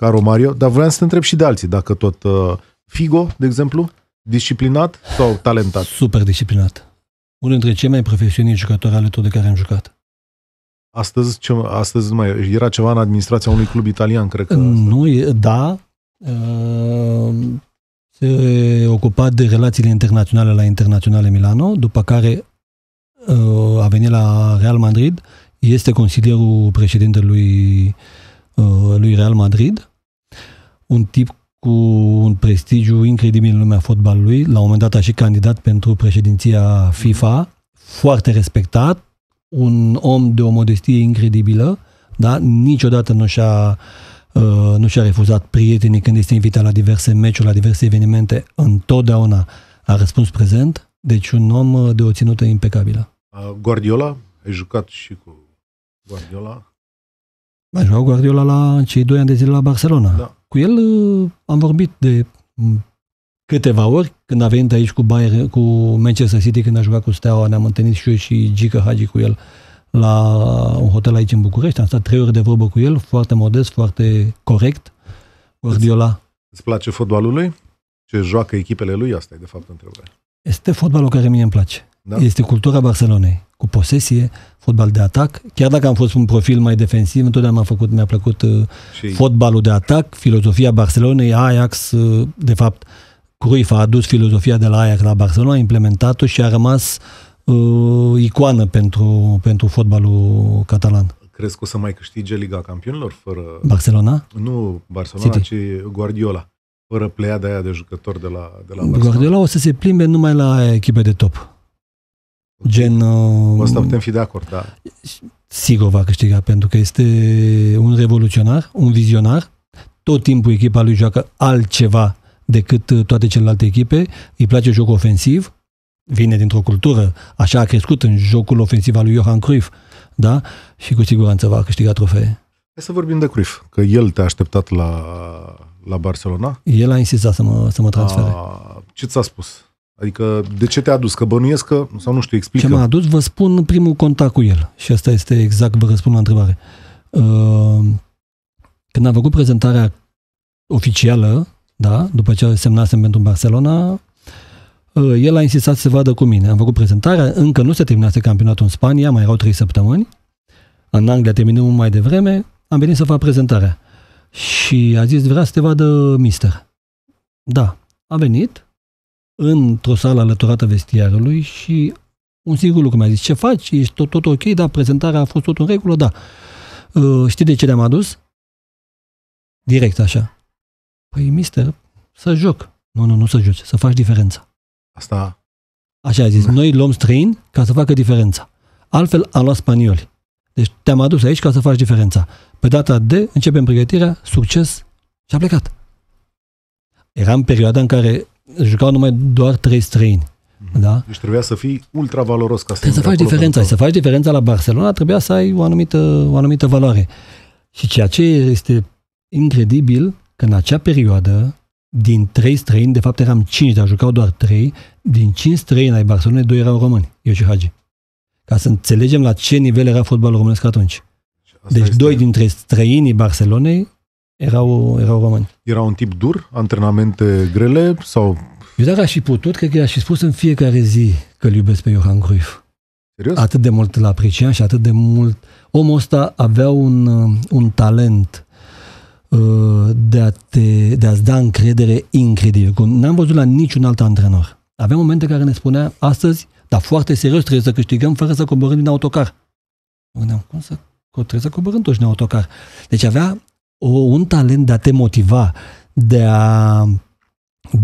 ca Romario, dar vreau să te întreb și de alții, dacă tot uh, Figo, de exemplu, disciplinat sau talentat? Super disciplinat. Unul dintre cei mai profesioniști jucători alături de care am jucat. Astăzi, ce, astăzi mai era ceva în administrația unui club italian, cred că. Nu, da. Uh, se ocupa de relațiile internaționale la Internaționale Milano, după care uh, a venit la Real Madrid, este consilierul președintelui uh, lui Real Madrid un tip cu un prestigiu incredibil în lumea fotbalului. La un moment dat a și candidat pentru președinția FIFA, foarte respectat, un om de o modestie incredibilă, da? niciodată nu și-a, uh, nu și-a refuzat prietenii când este invitat la diverse meciuri, la diverse evenimente, întotdeauna a răspuns prezent, deci un om uh, de o ținută impecabilă. Uh, Guardiola? Ai jucat și cu Guardiola? Mai jucat Guardiola la cei doi ani de zile la Barcelona. Da. Cu el uh, am vorbit de mm, câteva ori, când a venit aici cu, Bayern, cu Manchester City, când a jucat cu Steaua, ne-am întâlnit și eu și Gică Hagi cu el la un hotel aici în București. Am stat trei ore de vorbă cu el, foarte modest, foarte corect. Guardiola. Îți, îți place fotbalul lui? Ce joacă echipele lui? Asta e, de fapt, întrebarea. Este fotbalul care mie îmi place. Da? Este cultura Barcelonei, cu posesie, fotbal de atac. Chiar dacă am fost un profil mai defensiv, întotdeauna m-a făcut, mi-a plăcut uh, și... fotbalul de atac, filozofia Barcelonei, Ajax, uh, de fapt, Cruyff a adus filozofia de la Ajax la Barcelona, a implementat-o și a rămas uh, icoană pentru, pentru fotbalul catalan. Crezi că o să mai câștige Liga Campionilor fără... Barcelona? Nu Barcelona, City. ci Guardiola. Fără pleiada aia de jucători de la, de la Barcelona. Guardiola o să se plimbe numai la echipe de top. Gen... Uh, asta putem fi de acord, da. Sigur va câștiga, pentru că este un revoluționar, un vizionar. Tot timpul echipa lui joacă altceva decât uh, toate celelalte echipe. Îi place jocul ofensiv, vine dintr-o cultură, așa a crescut în jocul ofensiv al lui Johan Cruyff, da? Și cu siguranță va câștiga trofee. Hai să vorbim de Cruyff, că el te-a așteptat la, la Barcelona. El a insistat să mă, să mă transfere. A, ce ți-a spus? Adică de ce te-a adus? Că bănuiesc că, sau nu știu, explică. Ce m-a adus? Vă spun primul contact cu el. Și asta este exact, vă răspund la întrebare. Uh, când am făcut prezentarea oficială, da, după ce semnasem pentru Barcelona, uh, el a insistat să se vadă cu mine. Am făcut prezentarea, încă nu se terminase campionatul în Spania, mai erau trei săptămâni. În Anglia terminăm mai devreme, am venit să fac prezentarea. Și a zis, vrea să te vadă mister. Da, a venit, într-o sală alăturată vestiarului și un singur lucru mi-a zis, ce faci? Ești tot, tot ok? Da, prezentarea a fost tot în regulă? Da. Uh, știi de ce le-am adus? Direct așa. Păi, mister, să joc. Nu, nu, nu să joci, să faci diferența. Asta... Așa a zis, da. noi luăm străini ca să facă diferența. Altfel am luat spanioli. Deci te-am adus aici ca să faci diferența. Pe data de începem pregătirea, succes și a plecat. Era în perioada în care jucau numai doar trei străini. Mhm. Da? Deci trebuia să fii ultra valoros ca să Trebuie să faci diferența. Să faci diferența la Barcelona, trebuia să ai o anumită, o anumită valoare. Și ceea ce este incredibil, că în acea perioadă, din trei străini, de fapt eram cinci, dar jucau doar trei, din cinci străini ai Barcelonei, doi erau români, eu și Hagi. Ca să înțelegem la ce nivel era fotbalul românesc atunci. deci, deci doi dintre străinii Barcelonei erau, erau români. Era un tip dur? Antrenamente grele? sau? Eu dacă aș fi putut, cred că aș fi spus în fiecare zi că îl iubesc pe Johan Cruyff. Serios? Atât de mult la apreciam și atât de mult... Omul ăsta avea un, uh, un talent uh, de, a te, de a-ți da încredere incredibil. N-am văzut la niciun alt antrenor. Avea momente care ne spunea, astăzi, dar foarte serios, trebuie să câștigăm fără să coborâm din autocar. Mă gândeam, cum să trebuie să coborâm toți din autocar. Deci avea o, un talent de a te motiva, de a,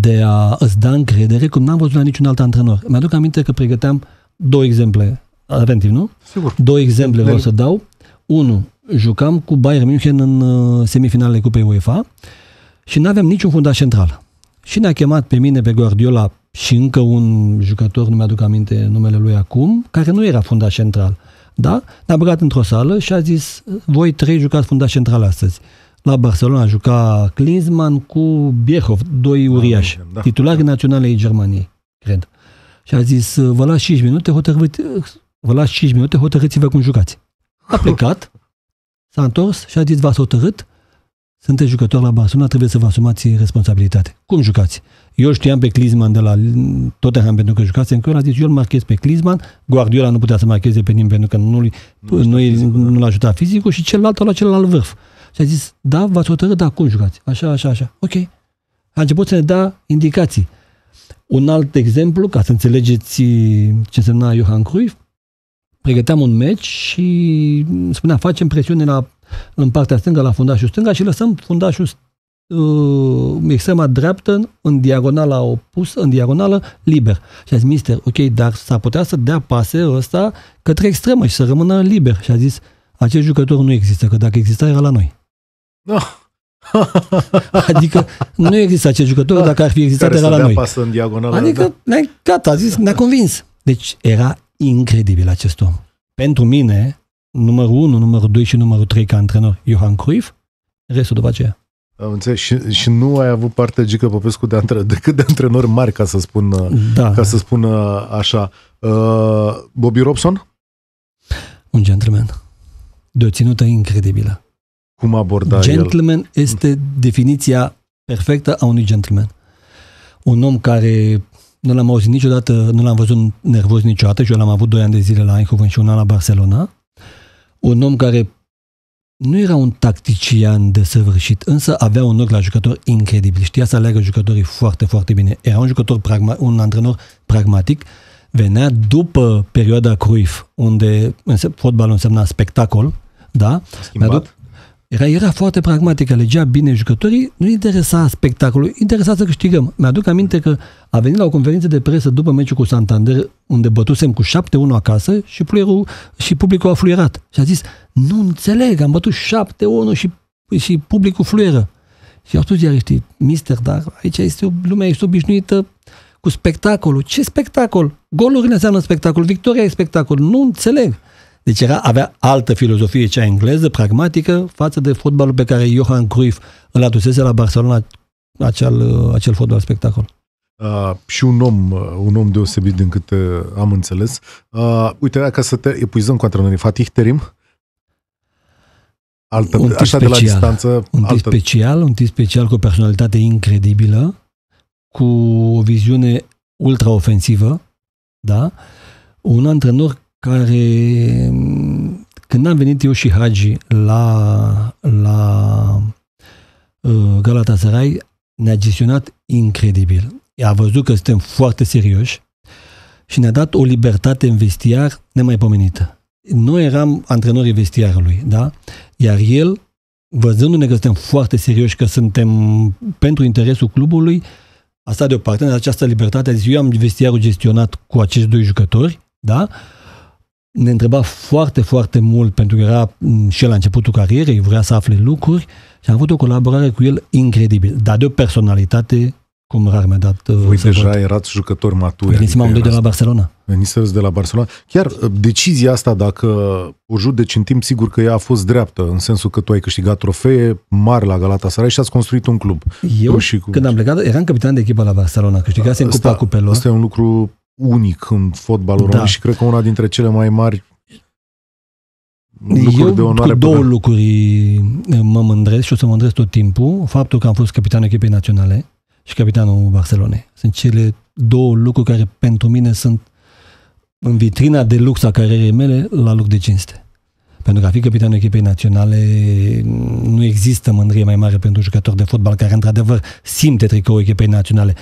de a îți da încredere, cum n-am văzut la niciun alt antrenor. Mi-aduc aminte că pregăteam două exemple, timp, nu? Sigur. Două exemple vreau să dau. Unu, jucam cu Bayern München în uh, semifinalele Cupei UEFA și nu aveam niciun fundaș central. Și ne-a chemat pe mine, pe Guardiola și încă un jucător, nu mi-aduc aminte numele lui acum, care nu era fundaș central. Da? Ne-a băgat într-o sală și a zis, voi trei jucați fundaș central astăzi. La Barcelona a jucat Klinsmann cu Bierhoff, doi da, uriași, da, da. titulari da. naționale ai Germaniei, cred. Și a zis, vă las 5 minute, hotărâți, vă las 5 minute, hotărâți-vă cum jucați. A plecat, s-a întors și a zis, v-ați hotărât, sunteți jucători la Barcelona, trebuie să vă asumați responsabilitate. Cum jucați? Eu știam pe Klinsmann de la Tottenham pentru că jucați în Crăciun, a zis eu îl marchez pe Klinsmann, Guardiola nu putea să marcheze pe nimeni pentru că nu, nu, nu, nu l-a ajutat fizicul și celălalt a luat celălalt vârf și a zis, da, v-ați hotărât, da, cum jucați? Așa, așa, așa. Ok. A început să ne da indicații. Un alt exemplu, ca să înțelegeți uh, ce semna Johan Cruyff, pregăteam un meci și spunea, facem presiune la, în partea stângă, la fundașul stânga și lăsăm fundașul uh, extrema dreaptă în diagonala opusă, în diagonală, liber. Și a zis, mister, ok, dar s-ar putea să dea pase ăsta către extremă și să rămână liber. Și a zis, acest jucător nu există, că dacă exista era la noi. No. adică nu există acest jucător, da, dacă ar fi existat era la noi. Pasă în diagonală, adică, da. gata, a zis, ne-a convins. Deci era incredibil acest om. Pentru mine, numărul 1, numărul 2 și numărul 3 ca antrenor, Johan Cruyff, restul după aceea. Am înțeles. Și, și nu ai avut parte, Gică Popescu, de antre, decât de antrenori mari, ca să spun, da. ca să spun uh, așa. Uh, Bobby Robson? Un gentleman. De o ținută incredibilă. Cum aborda Gentleman el? este definiția perfectă a unui gentleman. Un om care nu l-am auzit niciodată, nu l-am văzut nervos niciodată și eu l-am avut doi ani de zile la Eindhoven și un an la Barcelona. Un om care nu era un tactician de săvârșit, însă avea un ochi la jucător incredibil. Știa să aleagă jucătorii foarte, foarte bine. Era un jucător, pragma- un antrenor pragmatic, venea după perioada Cruyff, unde fotbalul însemna spectacol, da? schimbat? Era, era foarte pragmatică, legea bine jucătorii, nu interesa spectacolul, interesa să câștigăm. Mi-aduc aminte că a venit la o conferință de presă după meciul cu Santander, unde bătusem cu 7-1 acasă și, pluierul, și publicul a fluierat. Și a zis, nu înțeleg, am bătut 7-1 și, și publicul fluieră. Și au spus știi, mister, dar aici este o, lumea este obișnuită cu spectacolul. Ce spectacol? Golurile înseamnă spectacol, victoria e spectacol. Nu înțeleg. Deci era, avea altă filozofie cea engleză, pragmatică, față de fotbalul pe care Johan Cruyff îl adusese la Barcelona, acel, uh, acel fotbal spectacol. Uh, și un om, uh, un om deosebit din câte uh, am înțeles. Uh, uite, ca să te epuizăm cu antrenorii, Fatih Terim, altă, un tip special, de la distanță. Un tip altă... special, un tip special cu o personalitate incredibilă, cu o viziune ofensivă, da? Un antrenor care mm, când am venit eu și Hagi la, la uh, Galatasaray, ne-a gestionat incredibil. A văzut că suntem foarte serioși și ne-a dat o libertate în vestiar nemaipomenită. Noi eram antrenorii vestiarului, da? Iar el, văzându-ne că suntem foarte serioși, că suntem pentru interesul clubului, a stat deoparte în această libertate, a zis, eu am vestiarul gestionat cu acești doi jucători, da? Uh, ne întreba foarte, foarte mult, pentru că era mm, și el la începutul carierei, vrea să afle lucruri și am avut o colaborare cu el incredibil, dar de o personalitate cum rar mi-a dat uh, Voi deja văd. erați jucători maturi. Venisem adică de la Barcelona. Veniseți de la Barcelona. Chiar uh, decizia asta, dacă o judeci în timp, sigur că ea a fost dreaptă, în sensul că tu ai câștigat trofee mari la Galatasaray și ați construit un club. Eu, și cu... când am plecat, eram capitan de echipă la Barcelona, câștigasem Cupa Cupelor. Asta e un lucru unic în fotbalul da. român și cred că una dintre cele mai mari lucruri Eu de onoare. Cu două până... lucruri eh, mă mândresc și o să mă mândresc tot timpul. Faptul că am fost capitanul echipei naționale și capitanul Barcelonei. Sunt cele două lucruri care pentru mine sunt în vitrina de lux a carierei mele la loc de cinste. Pentru că a fi capitanul echipei naționale nu există mândrie mai mare pentru jucători jucător de fotbal care într-adevăr simte tricoul echipei naționale.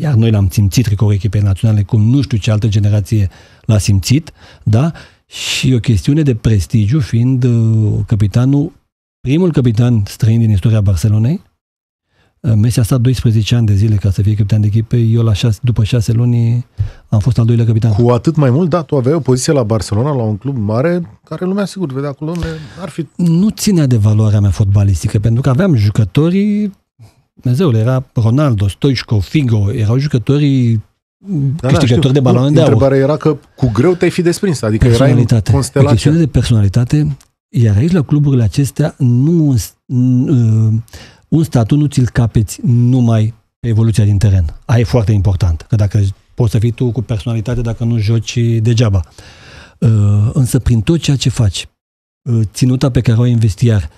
Iar noi l-am simțit cu echipe naționale cum nu știu ce altă generație l-a simțit, da? Și o chestiune de prestigiu fiind uh, capitanul, primul capitan străin din istoria Barcelonei. Uh, Messi a stat 12 ani de zile ca să fie capitan de echipă. Eu la șase, după 6 luni am fost al doilea capitan. Cu atât mai mult, da, tu aveai o poziție la Barcelona, la un club mare, care lumea sigur vedea acolo, ar fi... Nu ținea de valoarea mea fotbalistică, pentru că aveam jucătorii Dumnezeule, era Ronaldo, Stoico, Figo, erau jucătorii da, da câștigători da, de balon. de aur. Întrebarea era că cu greu te-ai fi desprins, adică era în constelație. de personalitate, iar aici la cluburile acestea nu uh, un statut nu ți-l capeți numai pe evoluția din teren. Aia e foarte important, că dacă poți să fii tu cu personalitate dacă nu joci degeaba. Uh, însă prin tot ceea ce faci, uh, ținuta pe care o ai investiar,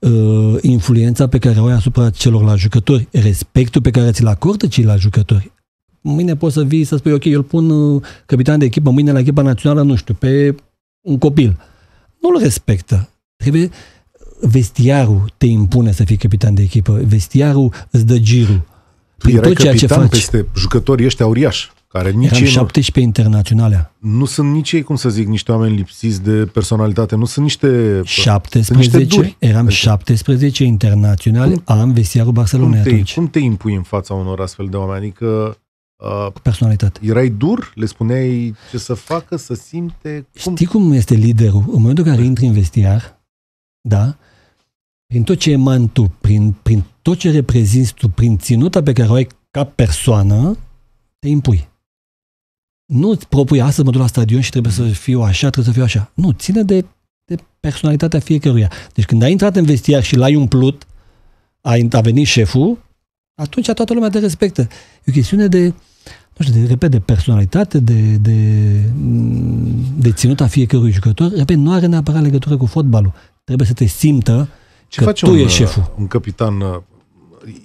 uh, influența pe care o ai asupra celorlalți jucători, respectul pe care ți-l acordă ceilalți jucători. Mâine poți să vii să spui, ok, eu îl pun uh, capitan de echipă, mâine la echipa națională, nu știu, pe un copil. Nu-l respectă. Trebuie vestiarul te impune să fii capitan de echipă, vestiarul îți dă girul. Prin Erai tot ceea ce faci. peste jucători, ăștia uriași care nici Eram 17 nu, internaționale. Nu sunt nici ei, cum să zic, niște oameni lipsiți de personalitate, nu sunt niște 17, sunt niște eram 17 adică- internaționale, am vestiarul Barcelona cum te, atunci. Cum te impui în fața unor astfel de oameni? Adică Uh, cu personalitate. Erai dur? Le spuneai ce să facă, să simte? Cum? Știi cum este liderul? În momentul în care păi. intri în vestiar, da, prin tot ce emani tu, prin, prin tot ce reprezinți tu, prin ținuta pe care o ai ca persoană, te impui nu îți propui astăzi mă duc la stadion și trebuie să fiu așa, trebuie să fiu așa. Nu, ține de, de personalitatea fiecăruia. Deci când ai intrat în vestiar și l-ai umplut, ai, a venit șeful, atunci toată lumea te respectă. E o chestiune de, nu știu, de, repet, de personalitate, de, de, de a fiecărui jucător. Repet, nu are neapărat legătură cu fotbalul. Trebuie să te simtă Ce că face tu un, ești șeful. un capitan uh,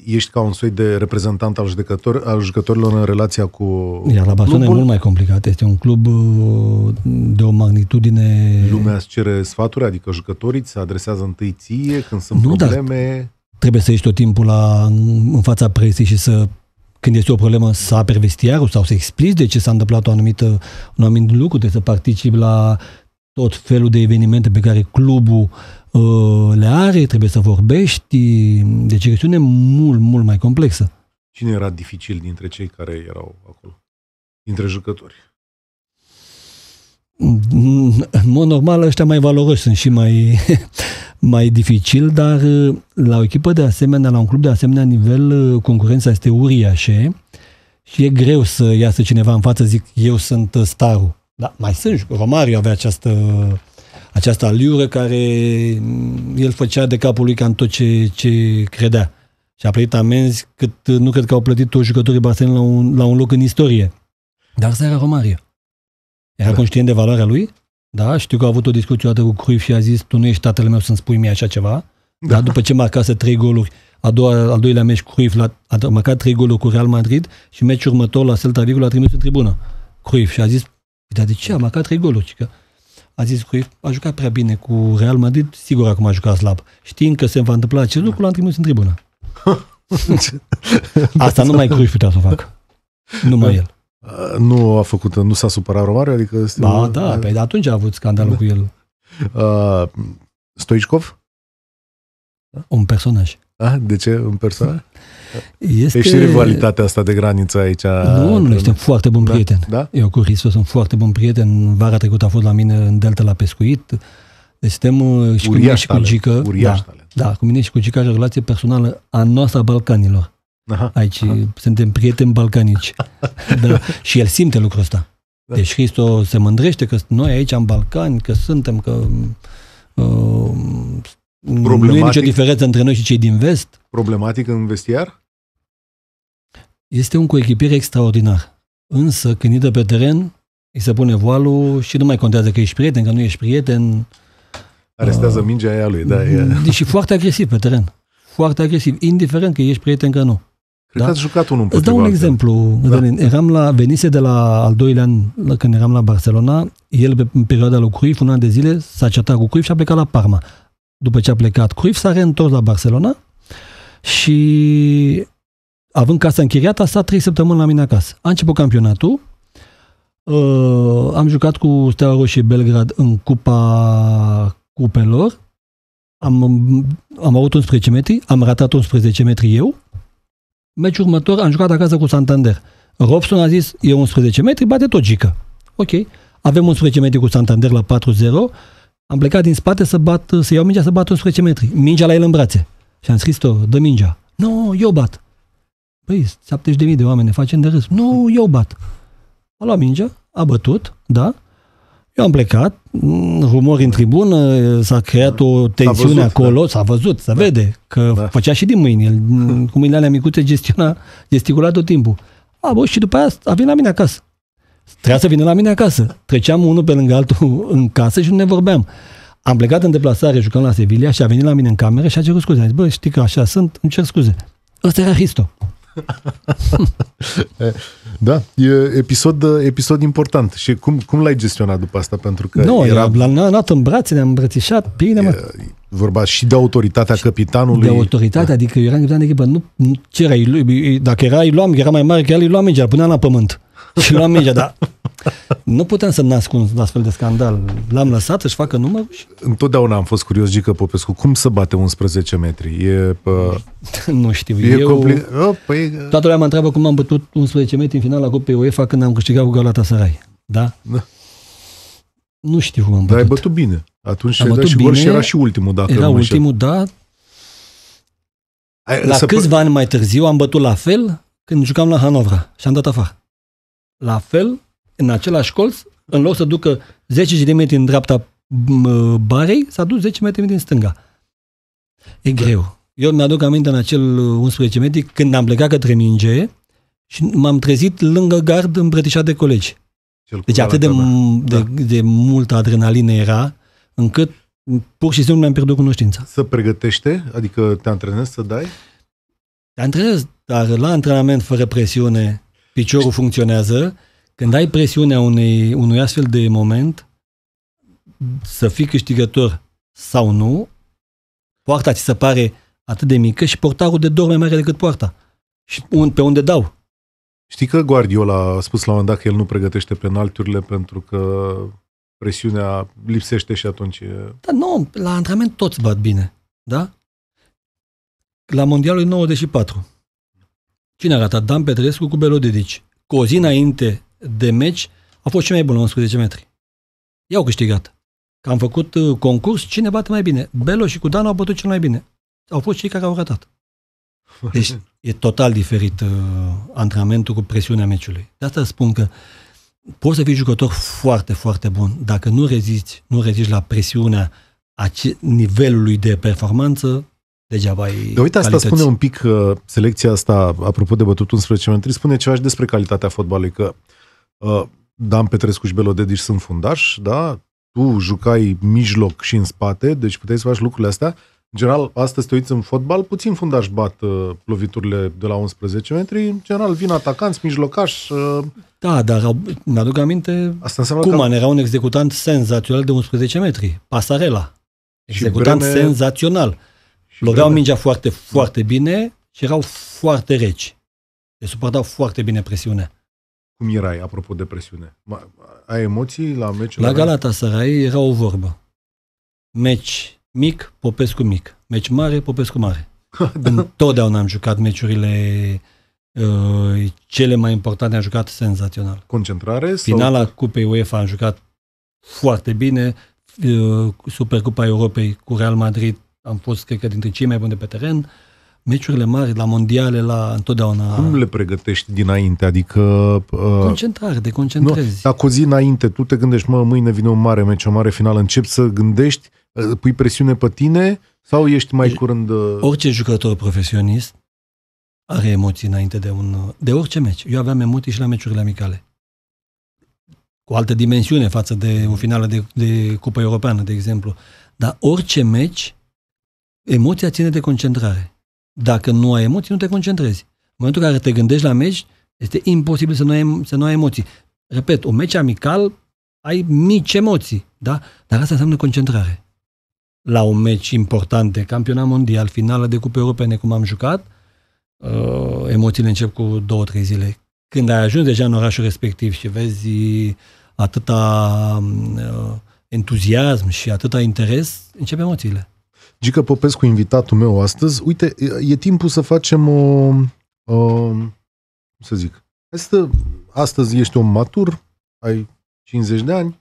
ești ca un soi de reprezentant al, judecător, al jucătorilor în relația cu Iar la Barcelona clubul... e mult mai complicat. Este un club uh, de o magnitudine... Lumea îți cere sfaturi, adică jucătorii se adresează întâi ție când sunt nu, probleme... Trebuie să ești tot timpul la, în fața presei și să când este o problemă să aperi vestiarul sau să explici de ce s-a întâmplat o anumită, un anumit lucru, trebuie să participi la tot felul de evenimente pe care clubul Uh, le are, trebuie să vorbești, deci e chestiune mult, mult mai complexă. Cine era dificil dintre cei care erau acolo? Dintre jucători? În mod normal, ăștia mai valoroși sunt și mai, mai dificil, dar uh, la o echipă de asemenea, la un club de asemenea nivel, uh, concurența este uriașă și e greu să iasă cineva în față, zic, eu sunt starul. Da, mai sunt, Romario avea această această aliură care el făcea de capul lui ca în tot ce, ce credea. Și a plătit amenzi cât nu cred că au plătit toți jucătorii Barcelona la un, la un loc în istorie. Dar asta era Romario. Era da. conștient de valoarea lui? Da, știu că a avut o discuție o dată cu Cruyff și a zis tu nu ești tatăl meu să-mi spui mie așa ceva. Da. Dar după ce marcase trei goluri, a doua, al doilea meci Cruyff la, a marcat trei goluri cu Real Madrid și meciul următor la Celta Vigo l-a trimis în tribună. Cruyff și a zis, păi, dar de ce a marcat trei goluri? Că a zis că a jucat prea bine cu Real Madrid, sigur acum a jucat slab. Știind că se va întâmpla acest lucru, l-am trimis în tribună. Asta nu mai Cruyff putea să o facă. Numai el. Nu a făcut, nu s-a supărat Romario? Adică ba, da, a... pe atunci a avut scandalul da. cu el. Uh, Stoichkov? Un personaj. A? Ah, de ce în persoană? Este... și rivalitatea asta de graniță aici. Nu, noi suntem foarte buni da? prieteni. Da? Eu cu Hristos sunt foarte bun prieten. Vara trecută a fost la mine în Delta la pescuit. Deci suntem uh, și cu mine și cu Gică. Da, da, cu mine și cu Gică o relație personală a noastră a Balcanilor. Aha, Aici aha. suntem prieteni balcanici. da. Și el simte lucrul ăsta. Da. Deci Hristos se mândrește că noi aici în Balcani, că suntem, că uh, Problematic, nu e nicio diferență între noi și cei din vest. Problematic în vestiar? Este un coechipier extraordinar. Însă, când intră pe teren, îi se pune voalul și nu mai contează că ești prieten, că nu ești prieten. Arestează uh, mingea aia lui, da. E... Și mm, deci foarte agresiv pe teren. Foarte agresiv, indiferent că ești prieten că nu. Cred da? că ați jucat unul Îți dau un altfel. exemplu. Da. Eram la, venise de la al doilea an, la, când eram la Barcelona, el pe, în perioada lui Cruyff, un an de zile, s-a certat cu Cruyff și a plecat la Parma după ce a plecat Cruyff, s-a reîntors la Barcelona și având casa închiriată, a stat trei săptămâni la mine acasă. A început campionatul, uh, am jucat cu Steaua Roșie Belgrad în Cupa Cupelor, am, am avut 11 metri, am ratat 11 metri eu. Meciul următor am jucat acasă cu Santander. Robson a zis, e 11 metri, bate tot Gică. Ok, avem 11 metri cu Santander la 4-0, am plecat din spate să, bat, să iau mingea să bat 11 metri. Mingea la el în brațe. Și am scris-o, dă mingea. Nu, no, eu bat. Păi, 70.000 de oameni ne facem de râs. Nu, no, eu bat. A luat mingea, a bătut, da? Eu am plecat, mm, rumori în tribună, s-a creat o tensiune s-a văzut, da. acolo, da. s-a văzut, se da. vede, că da. făcea și din mâini. El, mm, cu mâinile alea micuțe gestiona, gesticula tot timpul. A, bă, și după aia a venit la mine acasă. Trebuia să vină la mine acasă. Treceam unul pe lângă altul în casă și nu ne vorbeam. Am plecat în deplasare, jucăm la Sevilla și a venit la mine în cameră și a cerut scuze. A zis, bă, știi că așa sunt, îmi cer scuze. Ăsta era Hristo. da, e episod, episod important. Și cum, cum l-ai gestionat după asta? Pentru că nu, era... l-am luat în brațe, ne-am îmbrățișat, bine, mă. vorba și de autoritatea și capitanului. De autoritate, da. adică eu eram capitan de echipă, nu, nu cerai lui, dacă era, îi luam, era mai mare că el, îi luam mingea, îl puneam la pământ și luam mingea, dar nu putem să nasc un astfel de scandal. L-am lăsat să-și facă numărul și... Întotdeauna am fost curios, Gică Popescu, cum să bate 11 metri? E, pă... nu știu. E eu... compli... oh, păi... Toată lumea mă întreabă cum am bătut 11 metri în finala Cupei UEFA când am câștigat cu Galatasaray. Da? da. Nu știu cum am bătut. Dar ai bătut bine. Atunci am ai bătut și bine, și era și ultimul, dacă Era ultimul, da. Ai, la câțiva pă... ani mai târziu am bătut la fel când jucam la Hanovra și am dat afară. La fel, în același colț, în loc să ducă 10 cm în dreapta barei, s-a dus 10 metri în stânga. E da. greu. Eu mi-aduc aminte în acel 11 metri când am plecat către Minge și m-am trezit lângă gard îmbrătișat de colegi. Cel deci atât de, de, da. de multă adrenalină era încât pur și simplu mi-am pierdut cunoștința. Să pregătește? Adică te antrenezi să dai? Te antrenezi, dar la antrenament fără presiune piciorul funcționează, când ai presiunea unei, unui astfel de moment, să fii câștigător sau nu, poarta ți se pare atât de mică și portarul de două mai mare decât poarta. Și un, pe unde dau? Știi că Guardiola a spus la un moment dat că el nu pregătește penaltiurile pentru că presiunea lipsește și atunci e... Da, nu, la antrenament toți bat bine, da? La Mondialul 94. Cine a ratat? Dan Petrescu cu Belodedici. Cu o zi înainte de meci a fost cel mai bun la 11 metri. I-au câștigat. Că am făcut uh, concurs, cine bate mai bine? Belo și cu Dan au bătut cel mai bine. Au fost cei care au ratat. Deci e total diferit uh, antrenamentul cu presiunea meciului. De asta spun că poți să fii jucător foarte, foarte bun. Dacă nu reziști, nu rezisti la presiunea ace- nivelului de performanță, degeaba ai de Uite, asta calități. spune un pic uh, selecția asta, apropo de bătutul 11 metri, spune ceva și despre calitatea fotbalului, că uh, Dan Petrescu și Belodedici sunt fundași, da? Tu jucai mijloc și în spate, deci puteai să faci lucrurile astea. În general, astăzi te uiți în fotbal, puțin fundași bat uh, loviturile de la 11 metri, în general vin atacanți, mijlocași. Uh... Da, dar ne aduc aminte, Asta înseamnă că... era un executant senzațional de 11 metri, Pasarela. Executant vreme... senzațional. Loveau mingea foarte, foarte bine și erau foarte reci. Deci suportau foarte bine presiunea. Cum erai, apropo de presiune? Ai emoții la meci? La Galatasaray era o vorbă. Meci mic, Popescu mic. Meci mare, Popescu mare. da. Întotdeauna am jucat meciurile uh, cele mai importante, am jucat senzațional. Concentrare? Finala sau... Cupei UEFA am jucat foarte bine, uh, Supercupa Europei cu Real Madrid am fost, cred că, dintre cei mai buni de pe teren. Meciurile mari, la mondiale, la întotdeauna... Cum le pregătești dinainte? Adică... Uh, Concentrare, te concentrezi. Nu, dacă o zi înainte, tu te gândești, mă, mâine vine un mare meci, o mare finală, începi să gândești, uh, pui presiune pe tine sau ești mai deci, curând... Uh... Orice jucător profesionist are emoții înainte de un... Uh, de orice meci. Eu aveam emoții și la meciurile amicale cu altă dimensiune față de o finală de, de Cupa Europeană, de exemplu. Dar orice meci Emoția ține de concentrare. Dacă nu ai emoții, nu te concentrezi. În momentul în care te gândești la meci, este imposibil să nu ai, să nu ai emoții. Repet, un meci amical ai mici emoții, da? Dar asta înseamnă concentrare. La un meci important de campionat mondial, finală de cupe europene, cum am jucat, uh, emoțiile încep cu două, trei zile. Când ai ajuns deja în orașul respectiv și vezi atâta uh, entuziasm și atâta interes, încep emoțiile. Gică Popescu, invitatul meu astăzi. Uite, e, timpul să facem o... o cum să zic? Asta, astăzi ești un matur, ai 50 de ani,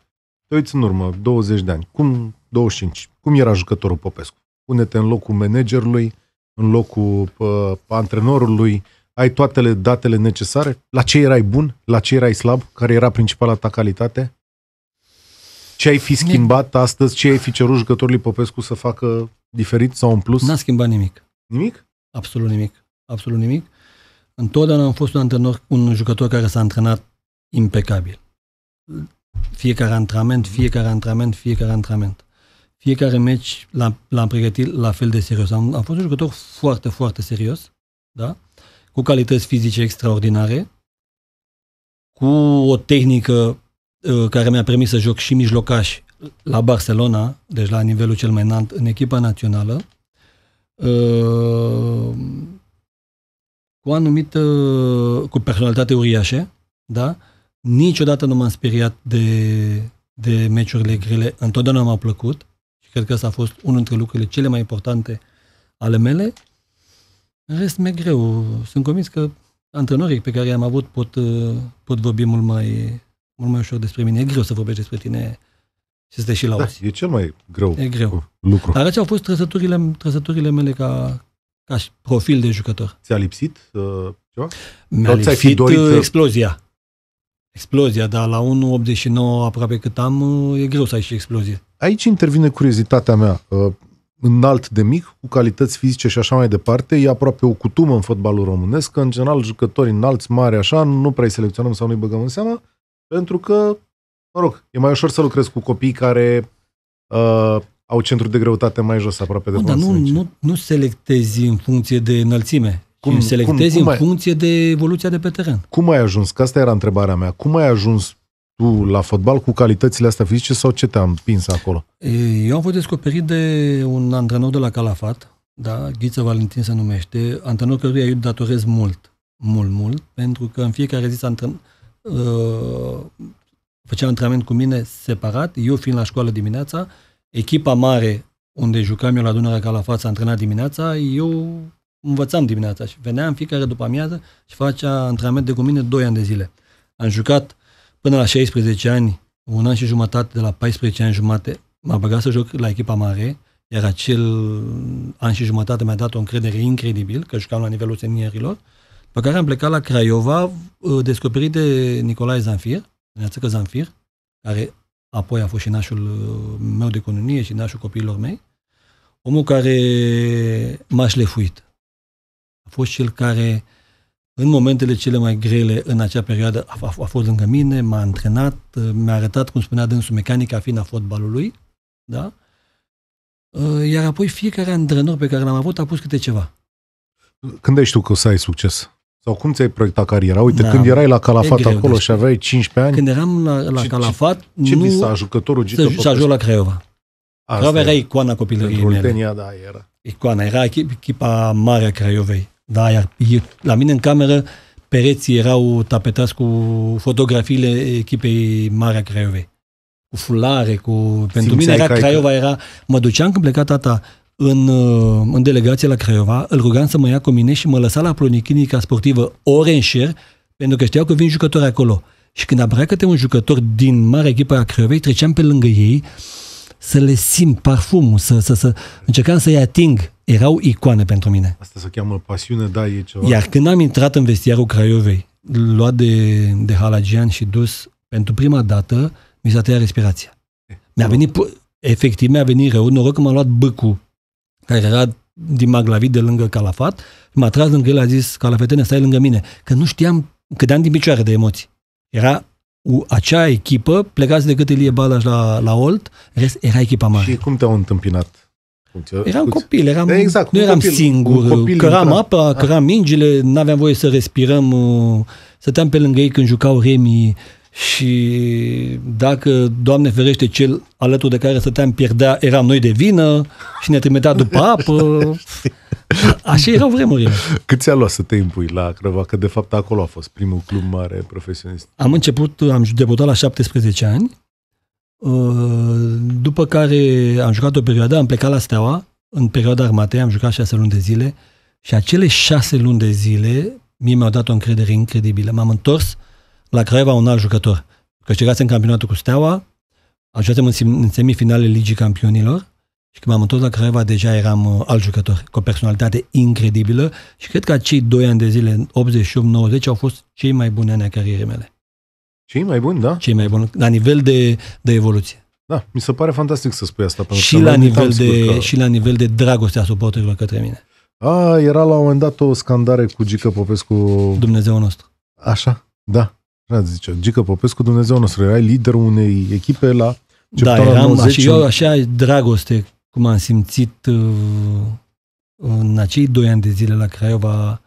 te uiți în urmă, 20 de ani, cum 25, cum era jucătorul Popescu? Pune-te în locul managerului, în locul pă, antrenorului, ai toate datele necesare? La ce erai bun? La ce erai slab? Care era principala ta calitate? Ce ai fi schimbat astăzi? Ce ai fi cerut jucătorului Popescu să facă diferit sau în plus? N-a schimbat nimic. Nimic? Absolut nimic. Absolut nimic. Întotdeauna am fost un antrenor, un jucător care s-a antrenat impecabil. Fiecare antrenament, fiecare antrenament, fiecare antrenament. Fiecare meci l-am, l-am pregătit la fel de serios. Am, am fost un jucător foarte, foarte serios, da? cu calități fizice extraordinare, cu o tehnică uh, care mi-a permis să joc și mijlocaș la Barcelona, deci la nivelul cel mai înalt, în echipa națională, uh, cu anumită, cu personalitate uriașe, da? Niciodată nu m-am speriat de, de meciurile grele, întotdeauna m-a plăcut și cred că asta a fost unul dintre lucrurile cele mai importante ale mele. În rest, mi greu. Sunt convins că antrenorii pe care i-am avut pot, uh, pot vorbi mult mai, mult mai ușor despre mine. E greu să vorbești despre tine și să te și la Da, e cel mai greu, e greu. lucru. Dar ce au fost trăsăturile, trăsăturile mele ca, ca și profil de jucător. Ți-a lipsit uh, ceva? Mi-a Sau lipsit fi dorit... Uh, uh, explozia. Explozia, dar la 1,89 aproape cât am, uh, e greu să ai și explozie. Aici intervine curiozitatea mea. Uh, înalt de mic, cu calități fizice și așa mai departe, e aproape o cutumă în fotbalul românesc, că în general jucători înalți, mari, așa, nu prea îi selecționăm sau nu-i băgăm în seamă, pentru că mă rog, e mai ușor să lucrezi cu copii care uh, au centru de greutate mai jos, aproape de Dar nu, nu, nu selectezi în funcție de înălțime, cum, ci selectezi cum, cum în ai, funcție de evoluția de pe teren. Cum ai ajuns? Că asta era întrebarea mea. Cum ai ajuns tu la fotbal cu calitățile astea fizice sau ce te-a împins acolo? Eu am fost descoperit de un antrenor de la Calafat, da, Ghiță Valentin se numește, antrenor căruia eu datorez mult, mult, mult, pentru că în fiecare zi s-a uh, făcea antrenament cu mine separat, eu fiind la școală dimineața, echipa mare unde jucam eu la Dunărea ca la față, antrenat dimineața, eu învățam dimineața și veneam fiecare după amiază și facea antrenament de cu mine 2 ani de zile. Am jucat până la 16 ani, un an și jumătate, de la 14 ani jumate, m-a băgat să joc la echipa mare, iar acel an și jumătate mi-a dat o încredere incredibil, că jucam la nivelul seniorilor, pe care am plecat la Craiova, uh, descoperit de Nicolae Zanfir, Neațică Zanfir, care apoi a fost și nașul uh, meu de economie și nașul copiilor mei, omul care m-a șlefuit. A fost cel care, în momentele cele mai grele în acea perioadă, a, a, a fost lângă mine, m-a antrenat, uh, mi-a arătat, cum spunea dânsul, mecanica fină a fotbalului, da? Uh, iar apoi fiecare antrenor pe care l-am avut a pus câte ceva. Când ai știut că o să ai succes? Sau cum ți-ai proiectat cariera? Uite, da, când erai la Calafat greu, acolo și aveai 15 ani... Când eram la, la ce, Calafat... Ce, nu... visa jucătorul Gita Să ajung la Craiova. Asta Craiova era icoana copilăriei mele. da, era. Icoana, era echipa mare a Craiovei. Da, iar la mine în cameră pereții erau tapetați cu fotografiile echipei mare a Craiovei. Cu fulare, cu... Pentru Simțeai mine era Craiova, era... Mă duceam când pleca tata în, uh, în delegație la Craiova, îl rugam să mă ia cu mine și mă lăsa la Plonichinica sportivă ore în șer, pentru că știau că vin jucători acolo. Și când apărea câte un jucător din mare echipă a Craiovei, treceam pe lângă ei să le simt parfumul, să, să, să încercam să-i ating. Erau icoane pentru mine. Asta se cheamă pasiune, da, e ceva. Iar când am intrat în vestiarul Craiovei, luat de, de halagian și dus, pentru prima dată mi s-a tăiat respirația. Mi-a venit, efectiv, mi-a venit rău, noroc că m-a luat băcul care era din Maglavit de lângă Calafat, m-a tras lângă el, a zis, Calafetene, stai lângă mine, că nu știam, cădeam din picioare de emoții. Era acea echipă, plecați de decât Ilie Balaj la, la Olt, rest era echipa mare. Și cum te-au întâmpinat? Eram copil, eram, exact, nu eram copil, singur, căram intra... apa, ah. căram mingile, n-aveam voie să respirăm, uh, stăteam pe lângă ei când jucau remii, și dacă, Doamne ferește, cel alături de care stăteam pierdea, eram noi de vină și ne trimitea după apă. Așa erau vremurile. Cât ți-a luat să te impui la Crăva? Că de fapt acolo a fost primul club mare profesionist. Am început, am debutat la 17 ani, uh, după care am jucat o perioadă, am plecat la Steaua, în perioada armatei, am jucat șase luni de zile și acele șase luni de zile mie mi-au dat o încredere incredibilă. M-am întors, uh, la Craiova un alt jucător. Câștigase în campionatul cu Steaua, ajutăm în, în semifinale Ligii Campionilor și când m-am întors la Craiova deja eram uh, alt jucător, cu o personalitate incredibilă și cred că acei doi ani de zile, 88-90, au fost cei mai buni ani a carierei mele. Cei mai buni, da? Cei mai buni, la nivel de, de evoluție. Da, mi se pare fantastic să spui asta. Pentru și, că la nivel de, că... și la nivel de dragoste a suporterilor către mine. A, era la un moment dat o scandare cu Gică Popescu. Dumnezeu nostru. Așa, da. Da, zice, Gică Popescu, Dumnezeu nostru, erai liderul unei echipe la da, eram, 90 și eu așa dragoste, cum am simțit uh, în acei doi ani de zile la Craiova,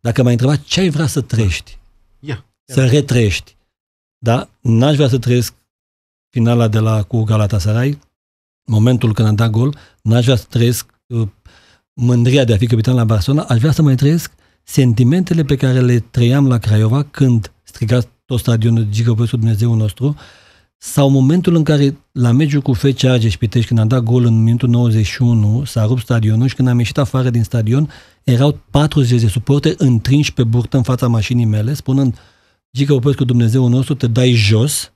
dacă m-ai întrebat ce ai vrea să trăiești, yeah. să yeah. retrăiești, da? N-aș vrea să trăiesc finala de la cu Galatasaray, momentul când am dat gol, n-aș vrea să trăiesc uh, mândria de a fi capitan la Barcelona, aș vrea să mai trăiesc uh, sentimentele pe care le trăiam la Craiova când striga tot stadionul Gică pe Dumnezeu nostru, sau momentul în care la meciul cu FC Argeș Pitești, când am dat gol în minutul 91, s-a rupt stadionul și când am ieșit afară din stadion, erau 40 de suporte întrinși pe burtă în fața mașinii mele, spunând Gică Popescu Dumnezeu nostru, te dai jos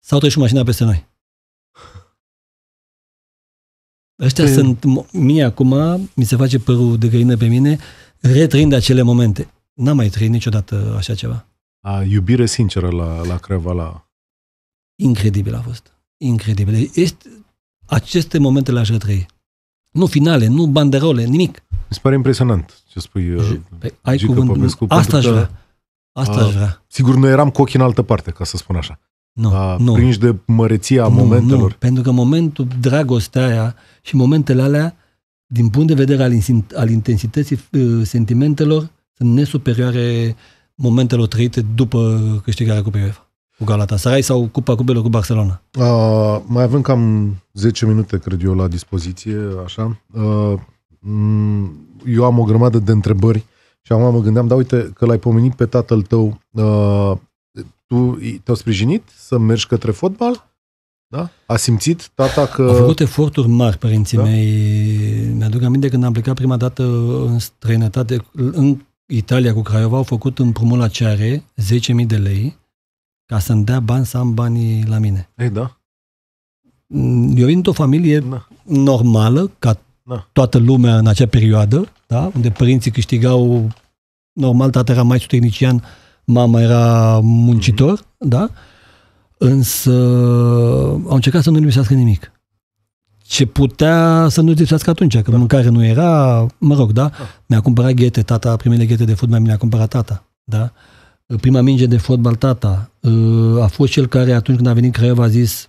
sau treci mașina peste noi. Ăștia păi- sunt, mie acum, mi se face părul de găină pe mine, uh, retrăind acele momente. N-am mai trăit niciodată așa ceva. A, iubire sinceră la, la Crevala. Incredibil a fost. Incredibil. Este, aceste momente le-aș retrăi. Nu finale, nu banderole, nimic. Mi se pare impresionant ce spui. Păi, ai Gică cuvânt, Popescu, asta aș vrea. Asta uh, aș vrea. Sigur, noi eram cu ochii în altă parte, ca să spun așa. Nu, a, nu. Prinși de măreția nu, momentelor. Nu, pentru că momentul dragostea aia și momentele alea din punct de vedere al, al intensității uh, sentimentelor, sunt nesuperioare momentelor trăite după câștigarea Cupei UEFA cu Galatasaray sau Cupa Cupelor cu Barcelona? Uh, mai avem cam 10 minute, cred eu, la dispoziție, așa. Uh, mm, eu am o grămadă de întrebări și acum mă gândeam, dar uite că l-ai pomenit pe tatăl tău, uh, tu te-au sprijinit să mergi către fotbal? Da? A simțit tata că... Au făcut eforturi mari părinții da? mei. Mi-aduc aminte când am plecat prima dată în străinătate, în Italia cu Craiova, au făcut în la ceare 10.000 de lei ca să-mi dea bani să am banii la mine. Ei, eh, da. Eu vin într-o familie da. normală, ca da. toată lumea în acea perioadă, da? unde părinții câștigau normal, tata era mai tehnician, mama era muncitor, mm-hmm. da? însă au încercat să nu lipsească nimic. Ce putea să nu lipsească atunci, că da. mâncare nu era, mă rog, da? da. Mi-a cumpărat ghete, tata, primele ghete de fotbal mi-a cumpărat tata, da? Prima minge de fotbal, tata, uh, a fost cel care atunci când a venit Craiova a zis,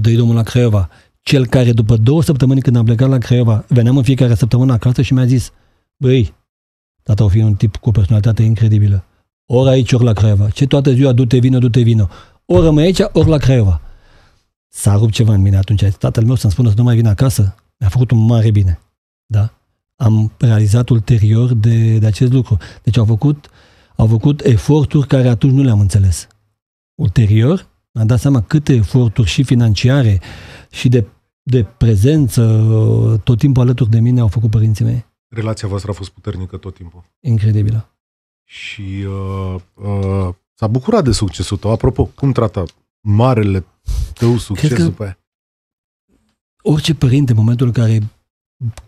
dă-i domnul la Craiova, cel care după două săptămâni când am plecat la Craiova, veneam în fiecare săptămână acasă și mi-a zis, băi, tata o fi un tip cu o personalitate incredibilă. Ori aici, ori la Craiova. Ce toată ziua, du-te, vină, du-te, vină ori rămâi aici, ori la Craiova. S-a rupt ceva în mine atunci. Tatăl meu să-mi spună să nu mai vin acasă. Mi-a făcut un mare bine. Da? Am realizat ulterior de, de acest lucru. Deci au făcut, au făcut eforturi care atunci nu le-am înțeles. Ulterior, mi-am dat seama câte eforturi și financiare și de, de prezență tot timpul alături de mine au făcut părinții mei. Relația voastră a fost puternică tot timpul. Incredibilă. Și uh, uh, S-a bucurat de succesul tău. Apropo, cum trata marele tău succes Cred că după aia? Orice părinte, în momentul în care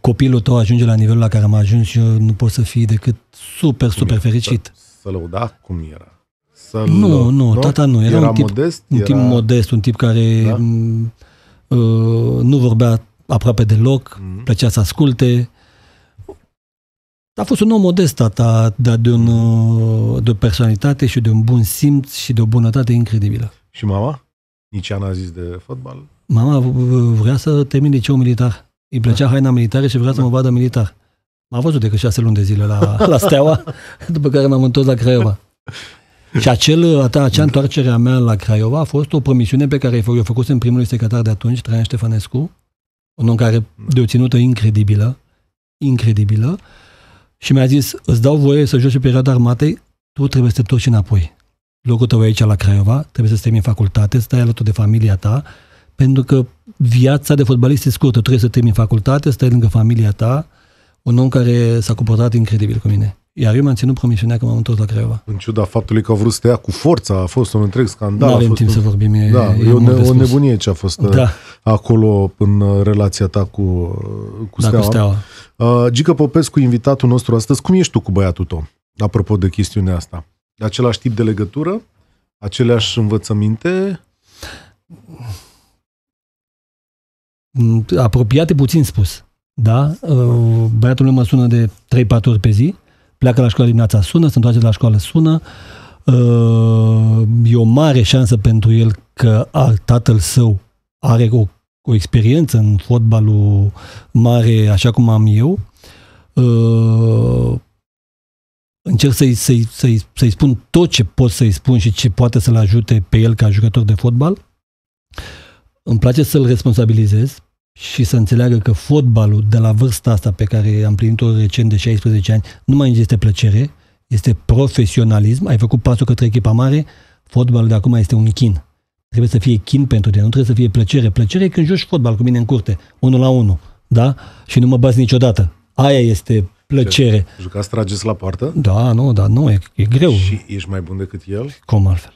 copilul tău ajunge la nivelul la care am ajuns și eu, nu pot să fii decât super, cum super era? fericit. Să lăuda cum era. Să nu, nu, tata nu. Era, era un, tip, modest, un tip era... modest, un tip care da? uh, nu vorbea aproape deloc, mm-hmm. plăcea să asculte, uh, a fost un om modest tata, dar de, un, uh, de o personalitate și de un bun simț și de o bunătate incredibilă. Și mama? Nici ea n-a zis de fotbal? Mama vrea să termin liceul militar. Îi plăcea da. haina militară și vrea da. să mă da. vadă militar. M-a văzut că șase luni de zile la, la Steaua, după care m-am întors la Craiova. Și acel, acea întoarcere mea la Craiova a fost o promisiune pe care eu în primului secretar de atunci, Traian Ștefănescu, un om care da. de o ținută incredibilă, incredibilă, și mi-a zis, îți dau voie să joci pe perioada armatei, tu trebuie să te întorci înapoi. Locul tău e aici la Craiova, trebuie să în facultate, să stai alături de familia ta, pentru că viața de fotbalist e scurtă, trebuie să termini facultate, să stai lângă familia ta, un om care s-a comportat incredibil cu mine. Iar eu mi-am ținut promisiunea că m-am întors la Craiova. În ciuda faptului că au vrut să te ia cu forța, a fost un întreg scandal. Nu avem timp un... să vorbim. E, da, e, o, ne- o nebunie ce a fost da. Uh, acolo în uh, relația ta cu, uh, cu da, Steaua. Cu steaua. Uh, Gică Popescu, invitatul nostru astăzi, cum ești tu cu băiatul tău, apropo de chestiunea asta? Același tip de legătură? Aceleași învățăminte? Mm, apropiate puțin spus, da? băiatul meu mă sună de 3-4 ori pe zi pleacă la școală dimineața, sună, se întoarce de la școală, sună. Uh, e o mare șansă pentru el că tatăl său are o, o experiență în fotbalul mare, așa cum am eu. Uh, încerc să-i, să-i, să-i, să-i spun tot ce pot să-i spun și ce poate să-l ajute pe el ca jucător de fotbal. Îmi place să-l responsabilizez și să înțeleagă că fotbalul de la vârsta asta pe care am primit-o recent de 16 ani nu mai este plăcere, este profesionalism, ai făcut pasul către echipa mare, fotbalul de acum este un chin. Trebuie să fie chin pentru tine, nu trebuie să fie plăcere. Plăcere e când joci fotbal cu mine în curte, unul la unul, da? Și nu mă bați niciodată. Aia este plăcere. Ce, jucați, trageți la poartă? Da, nu, da, nu, e, e greu. Și ești mai bun decât el? Cum altfel?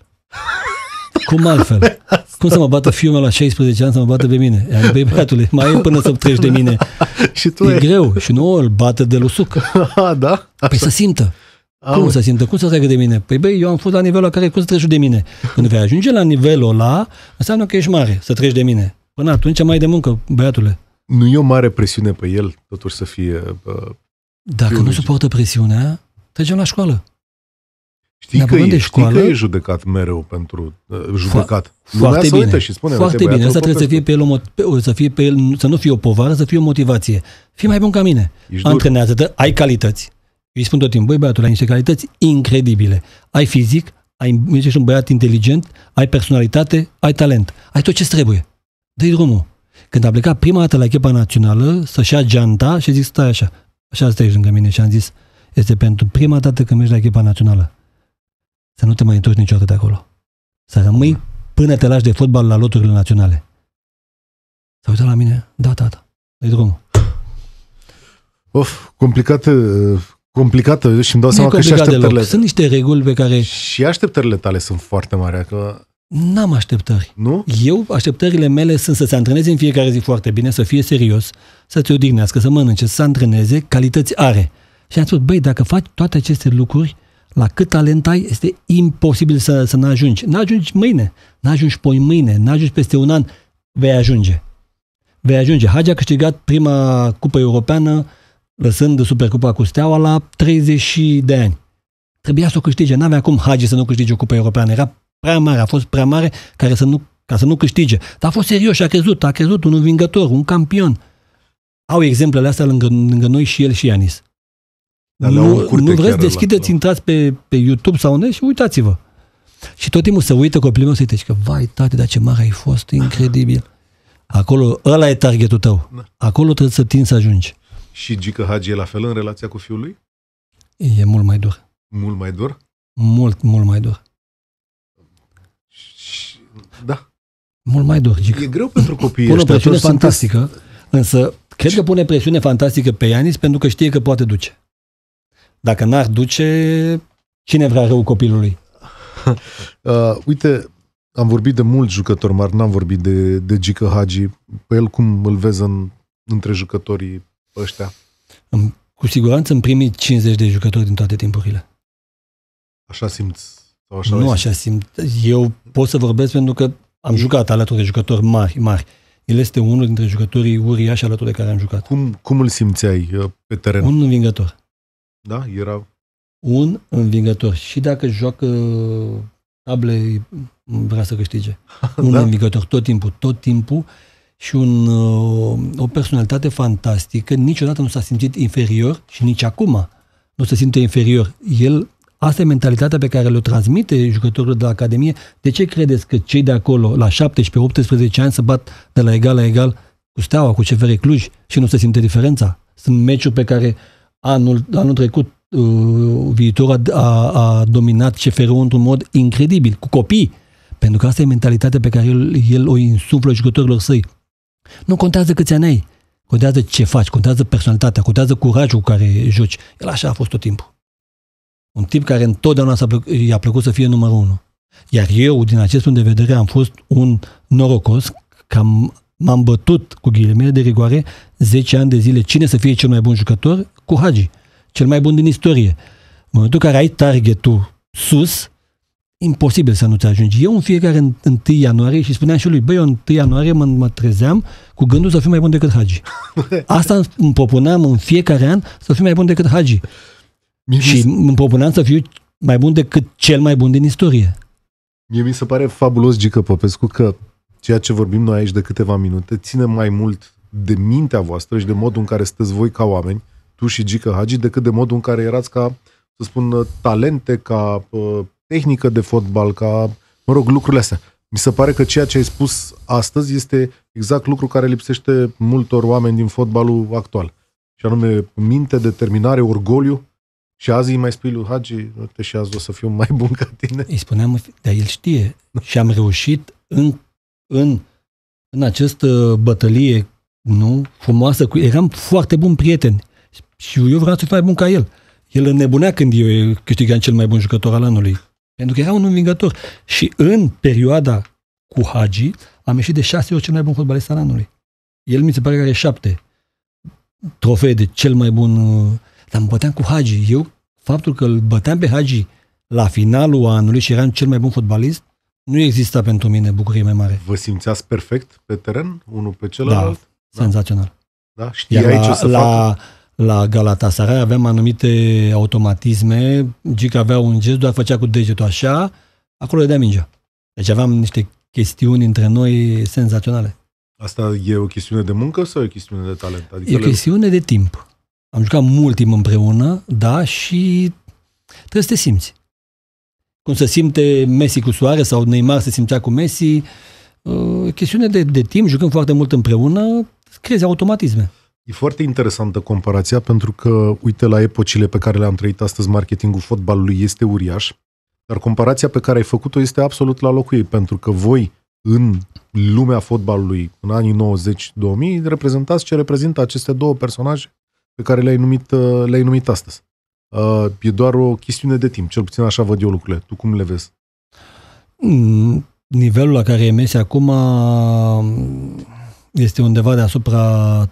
Cum altfel? Cum să mă bată fiul meu la 16 ani să mă bată pe mine? Iar băi, băiatule, mai e până să treci de mine. și tu e, e greu. Și nu îl bată de lusuc. da? Păi să simtă. Auzi. Cum să simtă? Cum să treacă de mine? Păi băi, eu am fost la nivelul la care cum să treci de mine? Când vei ajunge la nivelul ăla, înseamnă că ești mare să treci de mine. Până atunci mai de muncă, băiatule. Nu e o mare presiune pe el, totuși să fie... Uh, Dacă nu suportă presiunea, trecem la școală. Știi că, e, știi că e judecat mereu pentru uh, judecat. Fo- foarte Lumea bine. și spune, foarte bine. Asta trebuie să fie, pe el, pe, să fie pe el, să nu fie o povară, să fie o motivație. Fii mai bun ca mine. Antrenează-te, ai calități. Îi spun tot timpul, băi băiatul, ai niște calități incredibile. Ai fizic, ai, ești un băiat inteligent, ai personalitate, ai talent. Ai tot ce trebuie. Dă-i drumul. Când a plecat prima dată la echipa națională, să-și ia geanta și zic, stai așa. Așa stai lângă mine și am zis, este pentru prima dată când mergi la echipa națională să nu te mai întorci niciodată de acolo. Să rămâi până te lași de fotbal la loturile naționale. S-a uitat la mine, da, tata, da. drumul. Of, complicată, uh, complicată și îmi dau seama că și așteptările... Deloc. Sunt niște reguli pe care... Și așteptările tale sunt foarte mari, că... Adică- N-am așteptări. Nu? Eu, așteptările mele sunt să se antreneze în fiecare zi foarte bine, să fie serios, să se odihnească, să mănânce, să se antreneze, calități are. Și am spus, băi, dacă faci toate aceste lucruri, la cât talent ai, este imposibil să, să n-ajungi. N-ajungi mâine, n-ajungi poi mâine, n-ajungi peste un an, vei ajunge. Vei ajunge. Hagi a câștigat prima cupă europeană, lăsând Supercupa cu Steaua la 30 de ani. Trebuia să o câștige. N-avea cum Hagi să nu câștige o cupă europeană. Era prea mare, a fost prea mare care să nu, ca să nu câștige. Dar a fost serios și a crezut, a crezut un învingător, un campion. Au exemplele astea lângă, lângă noi și el și Ianis. Dar nu, nu vreți, deschideți, la... intrați pe, pe YouTube sau unde și uitați-vă. Și tot timpul se uită copilul meu și zice că, vai, tate, dar ce mare ai fost, incredibil. Acolo, ăla e targetul tău. Da. Acolo trebuie să tin să ajungi. Și Gică Hagi e la fel în relația cu fiul lui? E mult mai dur. Mult mai dur? Mult, mult mai dur. Și, da. Mult mai dur, Gică. E greu pentru copiii Pune o presiune fantastică, sunt... însă cred că pune presiune fantastică pe Ianis pentru că știe că poate duce. Dacă n-ar duce, cine vrea rău copilului? Uh, uite, am vorbit de mulți jucători mari, n-am vorbit de, de Gică Hagi. Pe el cum îl vezi în, între jucătorii ăștia? În, cu siguranță în primii 50 de jucători din toate timpurile. Așa simți? Sau așa nu așa simt. Eu pot să vorbesc pentru că am jucat alături de jucători mari, mari. El este unul dintre jucătorii uriași alături de care am jucat. Cum, cum îl simțeai uh, pe teren? Un învingător. Da, era... Un învingător. Și dacă joacă table, vrea să câștige. Un da? învingător tot timpul, tot timpul și un, uh, o personalitate fantastică. Niciodată nu s-a simțit inferior și nici acum nu se simte inferior. El Asta e mentalitatea pe care le-o transmite jucătorul de la Academie. De ce credeți că cei de acolo, la 17-18 ani, se bat de la egal la egal cu Steaua, cu CFR Cluj și nu se simte diferența? Sunt meciuri pe care Anul, anul trecut, uh, viitorul a, a, a dominat CFR-ul într-un mod incredibil, cu copii. Pentru că asta e mentalitatea pe care el, el o insuflă jucătorilor săi. Nu contează câți ani ai, contează ce faci, contează personalitatea, contează curajul cu care joci. El așa a fost tot timpul. Un tip care întotdeauna s-a plăc, i-a plăcut să fie numărul unu. Iar eu, din acest punct de vedere, am fost un norocos că am m-am bătut cu ghilimele de rigoare 10 ani de zile cine să fie cel mai bun jucător cu Hagi, cel mai bun din istorie. În momentul în care ai targetul sus, imposibil să nu te ajungi. Eu în fiecare 1 ianuarie și spuneam și lui, băi, eu 1 ianuarie mă, mă trezeam cu gândul să fiu mai bun decât Hagi. Asta îmi propuneam în fiecare an să fiu mai bun decât Hagi. Mi-mi și îmi propuneam să fiu mai bun decât cel mai bun din istorie. Mie mi se pare fabulos, Gică Popescu, că ceea ce vorbim noi aici de câteva minute ține mai mult de mintea voastră și de modul în care sunteți voi ca oameni, tu și Gică Hagi, decât de modul în care erați ca, să spun, talente, ca uh, tehnică de fotbal, ca, mă rog, lucrurile astea. Mi se pare că ceea ce ai spus astăzi este exact lucru care lipsește multor oameni din fotbalul actual. Și anume minte, determinare, orgoliu. Și azi îi mai spui lui Hagi, uite și azi o să fiu mai bun ca tine. Îi spuneam, dar el știe. Și am reușit în în, în această bătălie nu, frumoasă, cu, eram foarte bun prieten și eu vreau să fiu mai bun ca el. El nebunea când eu câștigam cel mai bun jucător al anului, pentru că era un învingător. Și în perioada cu Hagi am ieșit de șase ori cel mai bun fotbalist al anului. El mi se pare că are șapte trofee de cel mai bun, uh, dar mă băteam cu Hagi. Eu, faptul că îl băteam pe Hagi la finalul anului și eram cel mai bun fotbalist, nu exista pentru mine bucurie mai mare. Vă simțeați perfect pe teren, unul pe celălalt? Da, da. senzațional. Da? Știi Iar la, ce să la, facă? La Galatasaray aveam anumite automatisme, Gica avea un gest, doar făcea cu degetul așa, acolo dea mingea. Deci aveam niște chestiuni între noi senzaționale. Asta e o chestiune de muncă sau e o chestiune de talent? Adică e o chestiune le... de timp. Am jucat mult timp împreună, da, și trebuie să te simți cum se simte Messi cu Soare sau Neymar se simțea cu Messi. Uh, chestiune de, de timp, jucăm foarte mult împreună, crezi automatisme. E foarte interesantă comparația pentru că, uite, la epocile pe care le-am trăit astăzi, marketingul fotbalului este uriaș, dar comparația pe care ai făcut-o este absolut la locul ei, pentru că voi, în lumea fotbalului, în anii 90-2000, reprezentați ce reprezintă aceste două personaje pe care le-ai numit, uh, le-ai numit astăzi. Uh, e doar o chestiune de timp. Cel puțin așa văd eu lucrurile. Tu cum le vezi? Mm, nivelul la care e Messi acum mm, este undeva deasupra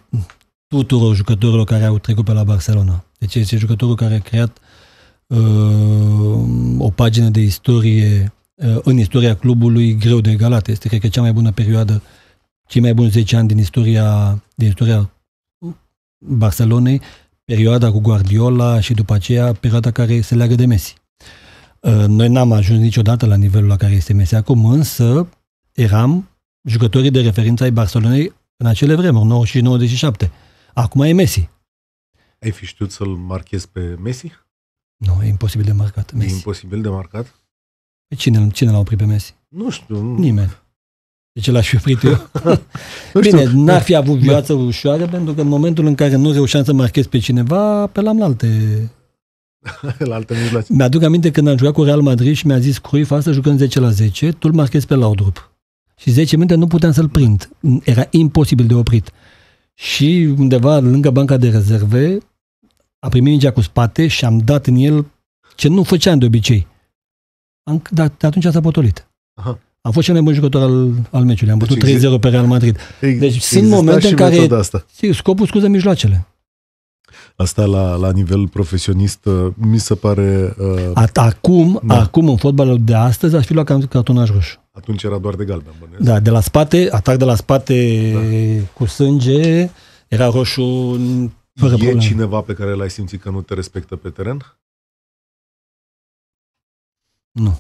tuturor jucătorilor care au trecut pe la Barcelona. Deci este jucătorul care a creat uh, o pagină de istorie uh, în istoria clubului greu de egalat. Este, cred că, cea mai bună perioadă, cei mai buni 10 ani din istoria, din istoria Barcelonei perioada cu Guardiola și după aceea perioada care se leagă de Messi. Uh, noi n-am ajuns niciodată la nivelul la care este Messi acum, însă eram jucătorii de referință ai Barcelonei în acele vremuri, și 97 Acum e Messi. Ai fi știut să-l marchezi pe Messi? Nu, e imposibil de marcat. Messi. E imposibil de marcat? Păi cine, cine l-a oprit pe Messi? Nu știu. Nimeni ce l-aș fi oprit eu. nu știu. Bine, n-ar fi avut viață ușoară, pentru că în momentul în care nu reușeam să marchez pe cineva, apelam la alte... la alte mijloace. Mi-aduc aminte când am jucat cu Real Madrid și mi-a zis Cruyff, asta jucăm 10 la 10, tu îl marchezi pe Laudrup. Și 10 minute nu puteam să-l prind. Era imposibil de oprit. Și undeva lângă banca de rezerve a primit mingea cu spate și am dat în el ce nu făceam de obicei. Am, dar de atunci s-a potolit. Aha. Am fost cel mai bun jucător al, al meciului. Am bătut deci 3-0 pe Real Madrid. deci sunt momente în care asta. scopul scuză mijloacele. Asta la, la nivel profesionist uh, mi se pare... Uh, At, acum, da. acum, în fotbalul de astăzi, aș fi luat cam cartonaș roșu. Atunci era doar de galben, bănuiesc. Da, de la spate, atac de la spate da. cu sânge, era roșu fără E probleme. cineva pe care l-ai simțit că nu te respectă pe teren? Nu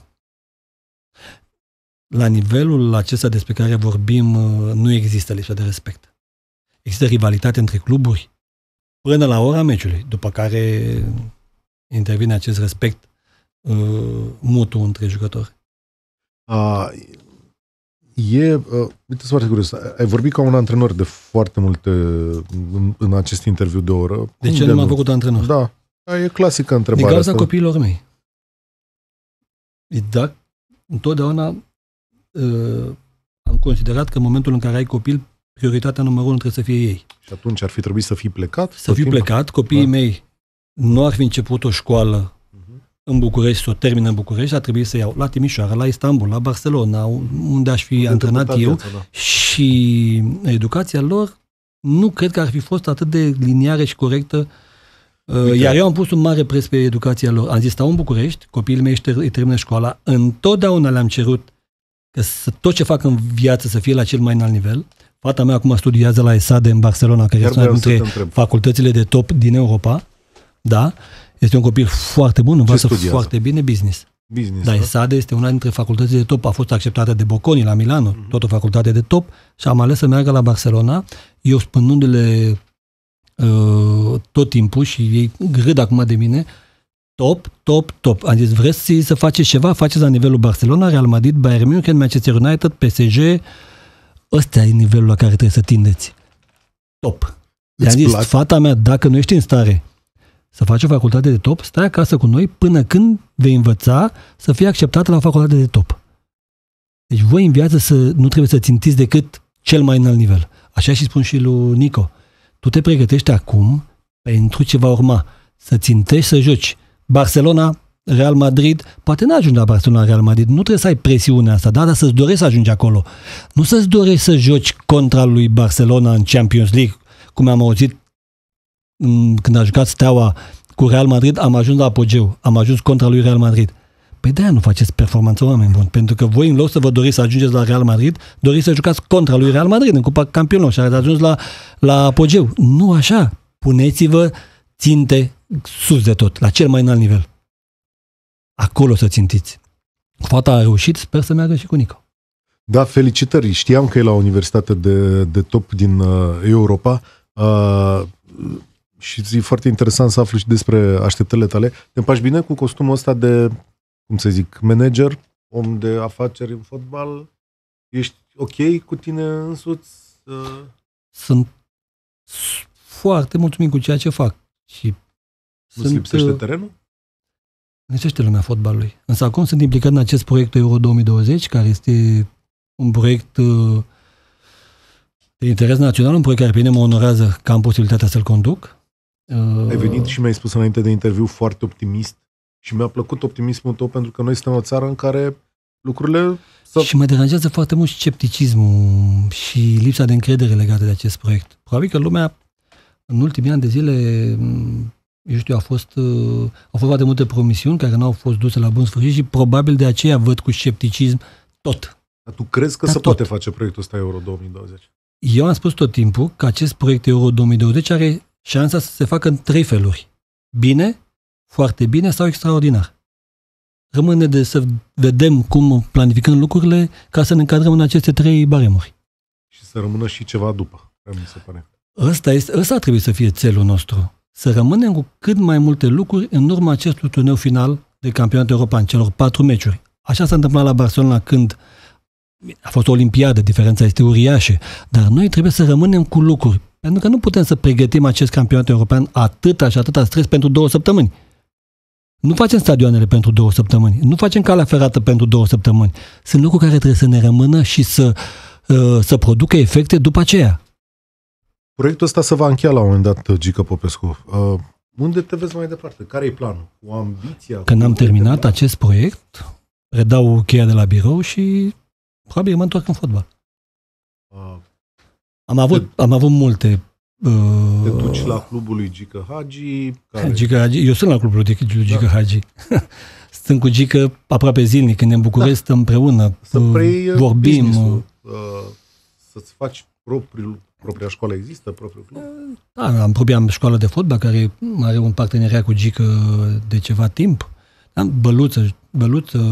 la nivelul acesta despre care vorbim, uh, nu există lipsă de respect. Există rivalitate între cluburi până la ora meciului, după care intervine acest respect uh, mutu între jucători. A, e, uh, uite, sunt foarte curios. Ai vorbit ca un antrenor de foarte multe în, în acest interviu de oră. De ce de nu m-am făcut antrenor? Da, a, da, e clasică întrebare. Din cauza asta. copiilor mei. Da, întotdeauna uh, am considerat că în momentul în care ai copil, prioritatea numărul unu trebuie să fie ei. Și atunci ar fi trebuit să fii plecat? Să fiu plecat. Copiii da. mei nu ar fi început o școală uh-huh. în București, să o termină în București, ar trebui să iau la Timișoara, la Istanbul, la Barcelona, unde aș fi unde antrenat eu. Viața, da. Și educația lor nu cred că ar fi fost atât de liniară și corectă uh, Uite. Iar eu am pus un mare preț pe educația lor. Am zis, stau în București, copiii mei își termină școala. Întotdeauna le-am cerut să tot ce fac în viață să fie la cel mai înalt nivel. Fata mea acum studiază la ESADE în Barcelona, care este una dintre facultățile de top din Europa. Da? Este un copil foarte bun, învață foarte bine business. Business, da, ESADE este una dintre facultățile de top, a fost acceptată de Bocconi la Milano, mm-hmm. tot o facultate de top și am ales să meargă la Barcelona, eu spunându-le uh, tot timpul și ei râd acum de mine, uh, top, top, top. Am zis, vreți să faceți ceva, faceți la nivelul Barcelona, Real Madrid, Bayern München, Manchester United, PSG. Ăsta e nivelul la care trebuie să tindeți. Top. i am zis, plac. fata mea, dacă nu ești în stare să faci o facultate de top, stai acasă cu noi până când vei învăța să fii acceptată la facultate de top. Deci voi în viață să, nu trebuie să țintiți decât cel mai înalt nivel. Așa și spun și lui Nico. Tu te pregătești acum pentru ce va urma. Să țintești să joci Barcelona, Real Madrid, poate n ajunge la Barcelona, Real Madrid, nu trebuie să ai presiunea asta, da? dar să-ți dorești să ajungi acolo. Nu să-ți dorești să joci contra lui Barcelona în Champions League, cum am auzit când a jucat Steaua cu Real Madrid, am ajuns la apogeu, am ajuns contra lui Real Madrid. Păi de nu faceți performanță, oameni buni, pentru că voi, în loc să vă doriți să ajungeți la Real Madrid, doriți să jucați contra lui Real Madrid în Cupa Campionilor și ați ajuns la, la apogeu. Nu așa. Puneți-vă ținte sus de tot, la cel mai înalt nivel. Acolo să țintiți. Fata a reușit, sper să meargă și cu Nico. Da, felicitări. Știam că e la o universitate de, de top din uh, Europa. Uh, și e foarte interesant să afli și despre așteptările tale. Te împaci bine cu costumul ăsta de, cum să zic, manager, om de afaceri în fotbal? Ești ok cu tine însuți? Uh? Sunt foarte mulțumit cu ceea ce fac și nu-ți lipsește uh, terenul? Lipsește lumea fotbalului. Însă acum sunt implicat în acest proiect Euro 2020, care este un proiect uh, de interes național, un proiect care pe mine mă onorează că am posibilitatea să-l conduc. Uh, Ai venit și mi-ai spus înainte de interviu foarte optimist și mi-a plăcut optimismul tău pentru că noi suntem o țară în care lucrurile... Și mă deranjează foarte mult scepticismul și lipsa de încredere legată de acest proiect. Probabil că lumea în ultimii ani de zile eu știu, a fost, uh, au fost foarte multe promisiuni care nu au fost duse la bun sfârșit și probabil de aceea văd cu scepticism tot. Dar tu crezi că Dar se tot. poate face proiectul ăsta Euro 2020? Eu am spus tot timpul că acest proiect Euro 2020 are șansa să se facă în trei feluri. Bine, foarte bine sau extraordinar. Rămâne de să vedem cum planificăm lucrurile ca să ne încadrăm în aceste trei baremuri. Și să rămână și ceva după, mi se pare. Ăsta, este, ăsta trebuie să fie țelul nostru să rămânem cu cât mai multe lucruri în urma acestui turneu final de campionat european, celor patru meciuri. Așa s-a întâmplat la Barcelona când a fost o olimpiadă, diferența este uriașă, dar noi trebuie să rămânem cu lucruri, pentru că nu putem să pregătim acest campionat european atâta și atâta stres pentru două săptămâni. Nu facem stadioanele pentru două săptămâni, nu facem calea ferată pentru două săptămâni. Sunt lucruri care trebuie să ne rămână și să, uh, să producă efecte după aceea. Proiectul ăsta se va încheia la un moment dat, Gică Popescu. Uh, unde te vezi mai departe? Care e planul? Cu ambiția? Când am terminat acest proiect, redau cheia de la birou și probabil mă întorc în fotbal. Uh, am, avut, te, am avut multe... Uh, te duci la clubul lui Gică Hagi? Care... Gică Hagi. Eu sunt la clubul lui Gică da. Hagi. sunt cu Gică aproape zilnic, când ne bucurăm, București da. împreună. Să uh, vorbim. Uh, să-ți faci propriul Propria școală există? Propriul club? Da, am propria școală de fotbal care are un parteneriat cu Gică de ceva timp. Am Băluță, Băluță,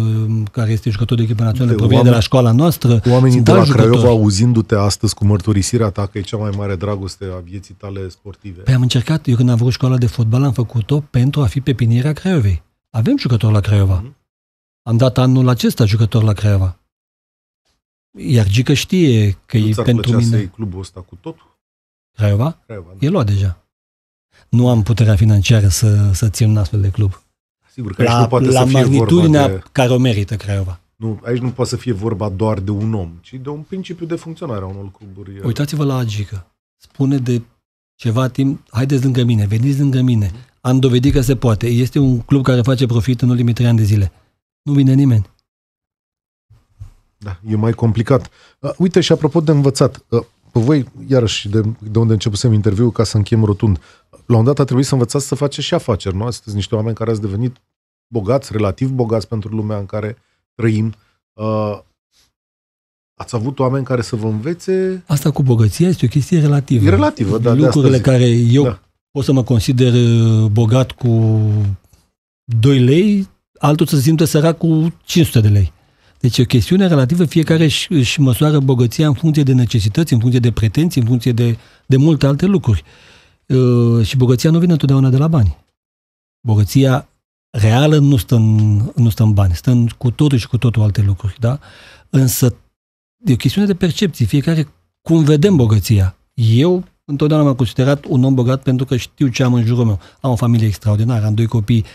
care este jucător de echipă națională, de provine oameni, de la școala noastră. Oamenii de la jucători. Craiova, auzindu-te astăzi cu mărturisirea ta că e cea mai mare dragoste a vieții tale sportive. Păi am încercat, eu când am vrut școala de fotbal, am făcut-o pentru a fi pe Craiovei. Avem jucători la Craiova. Mm-hmm. Am dat anul acesta jucător la Craiova. Iar Gică știe că nu e pentru mine... Nu clubul ăsta cu totul? Craiova? Craiova da. E luat deja. Nu am puterea financiară să, să țin un astfel de club. Sigur că aici la, nu poate la să fie magnitudinea de... care o merită Craiova. Nu, aici nu poate să fie vorba doar de un om, ci de un principiu de funcționare a unor cluburi. Uitați-vă la Agică. Spune de ceva timp, haideți lângă mine, veniți lângă mine. Mhm. Am dovedit că se poate. Este un club care face profit în ultimii trei ani de zile. Nu vine nimeni. Da, e mai complicat. Uh, uite și apropo de învățat, uh, pe voi, iarăși, de, de unde începusem interviul, ca să închem rotund, la un dat a trebuit să învățați să faceți și afaceri, nu? Sunteți niște oameni care ați devenit bogați, relativ bogați pentru lumea în care trăim. Uh, ați avut oameni care să vă învețe... Asta cu bogăția este o chestie relativă. E relativă, da. Lucrurile care eu da. pot să mă consider bogat cu 2 lei, altul să se simte sărac cu 500 de lei. Deci e o chestiune relativă, fiecare își, își măsoară bogăția în funcție de necesități, în funcție de pretenții, în funcție de, de multe alte lucruri. E, ă, și bogăția nu vine întotdeauna de la bani. Bogăția reală nu stă în, nu stă în bani, stă în cu totul și cu totul alte lucruri, da? Însă e o chestiune de percepții, fiecare cum vedem bogăția. Eu întotdeauna m-am considerat un om bogat pentru că știu ce am în jurul meu. Am o familie extraordinară, am doi copii uh,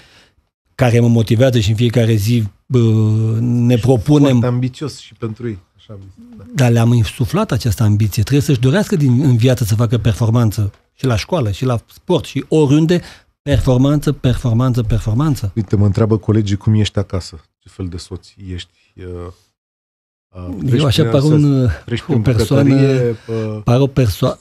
care mă motivează și în fiecare zi bă, ne și propunem... Foarte ambițios și pentru ei. Așa, da. Dar le-am insuflat această ambiție. Trebuie să-și dorească din, în viață să facă performanță și la școală, și la sport, și oriunde, performanță, performanță, performanță. Uite, mă întreabă colegii cum ești acasă, ce fel de soț ești. Uh... Uh, Eu așa par un, uh, o persoană, uh, par o persoană,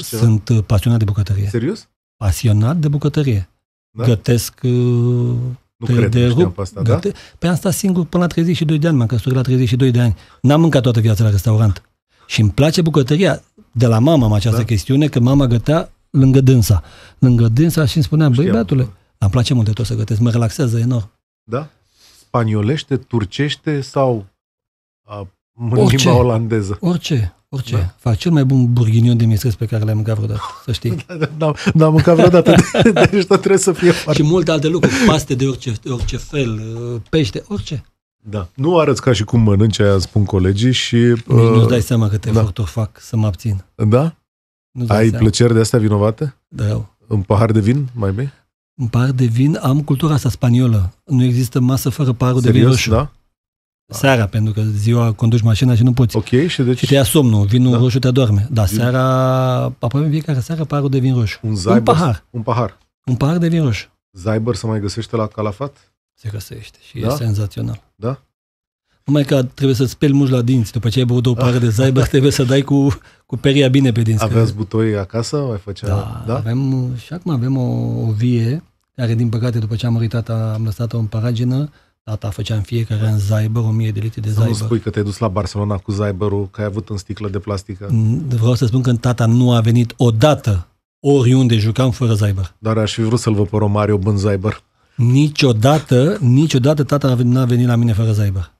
sunt uh, pasionat de bucătărie. Serios? Pasionat de bucătărie. Da? Gătesc uh, nu de, păi cred, de nu știam pe asta, da? Pe păi am stat singur până la 32 de ani, m-am căsătorit la 32 de ani. N-am mâncat toată viața la restaurant. Și îmi place bucătăria. De la mama am această da? chestiune, că mama gătea lângă dânsa. Lângă dânsa și îmi spunea, băi, băiatule, îmi place mult de tot să gătesc, mă relaxează enorm. Da? Spaniolește, turcește sau a, în orice, limba olandeză? Orice, Orice. Da. Fac cel mai bun burghinion de mistres pe care l am mâncat vreodată, să știi. Da, da, da, am mâncat vreodată, deci tot trebuie să fie foarte. Și multe alte lucruri, paste de orice, orice fel, uh, pește, orice. Da. Nu arăți ca și cum mănânci, aia spun colegii și... uh, nu-ți dai seama cât da. o fac să mă abțin. Da? Nu-ți Ai seama. plăceri de astea vinovate? Da. Un pahar de vin, mai bine. Un pahar de vin, am cultura asta spaniolă. Nu există masă fără paharul Serios? de vin roșu. Da? Da. Seara, pentru că ziua conduci mașina și nu poți. Ok, și deci... Și te ia somnul, vinul da. roșu te adorme. Da, Vin... seara, aproape fiecare seară, parul de vin roșu. Un, Zyber, un pahar. Un pahar. Un pahar de vin roșu. Zaiber se mai găsește la calafat? Se găsește și da? e senzațional. Da? Numai că trebuie să speli muși la dinți. După ce ai băut o pară de zaiber, trebuie să dai cu, cu peria bine pe dinți. Aveați butoi acasă? Mai făcea... Da, da, avem, și acum avem o, o vie care, din păcate, după ce am uitat, am lăsat-o în paragină, Tata făcea în fiecare an Zyber, 1000 de litri de Zyber. Să nu spui că te-ai dus la Barcelona cu zaibărul, că ai avut în sticlă de plastică. Mm, vreau să spun că tata nu a venit odată oriunde jucam fără Zyber. Dar aș fi vrut să-l văd pe Romario bun Zyber. Niciodată, niciodată tata nu a venit la mine fără Zyber.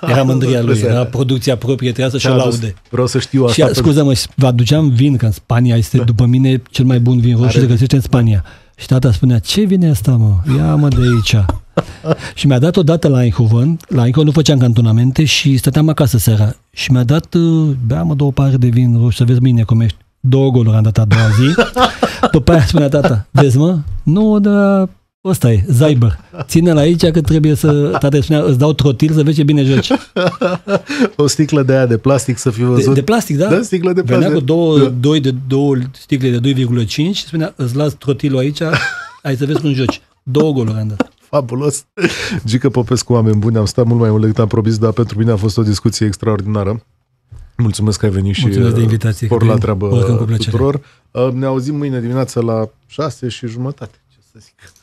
Era mândria lui, era producția proprie, trebuia să-și laude. Vreau să știu asta. Și, scuză-mă, vă aduceam vin, că în Spania este, după mine, cel mai bun vin roșu de se găsește în Spania. Și tata spunea, ce vine asta, mă? Ia mă de aici. și mi-a dat odată la Eindhoven, la Eindhoven nu făceam cantonamente și stăteam acasă seara. Și mi-a dat, uh, beamă două pare de vin roșu, să vezi bine cum ești. Două goluri am dat a doua zi. După aia spunea tata, vezi mă, nu, dar Ăsta e, Zaiber. Ține-l aici că trebuie să... tata spunea, îți dau trotil să vezi ce bine joci. o sticlă de aia de plastic să fiu văzut. De, de plastic, da? Da, sticlă de plastic. Venea cu două, două da. doi de, două sticle de 2,5 și spunea, îți las trotilul aici, hai să vezi cum joci. Două goluri am dat fabulos. Gică Popescu, oameni buni, am stat mult mai mult decât am promis, dar pentru mine a fost o discuție extraordinară. Mulțumesc că ai venit Mulțumesc și de uh, invitație, por la treabă tuturor. Uh, ne auzim mâine dimineața la 6 și jumătate. Ce să zic.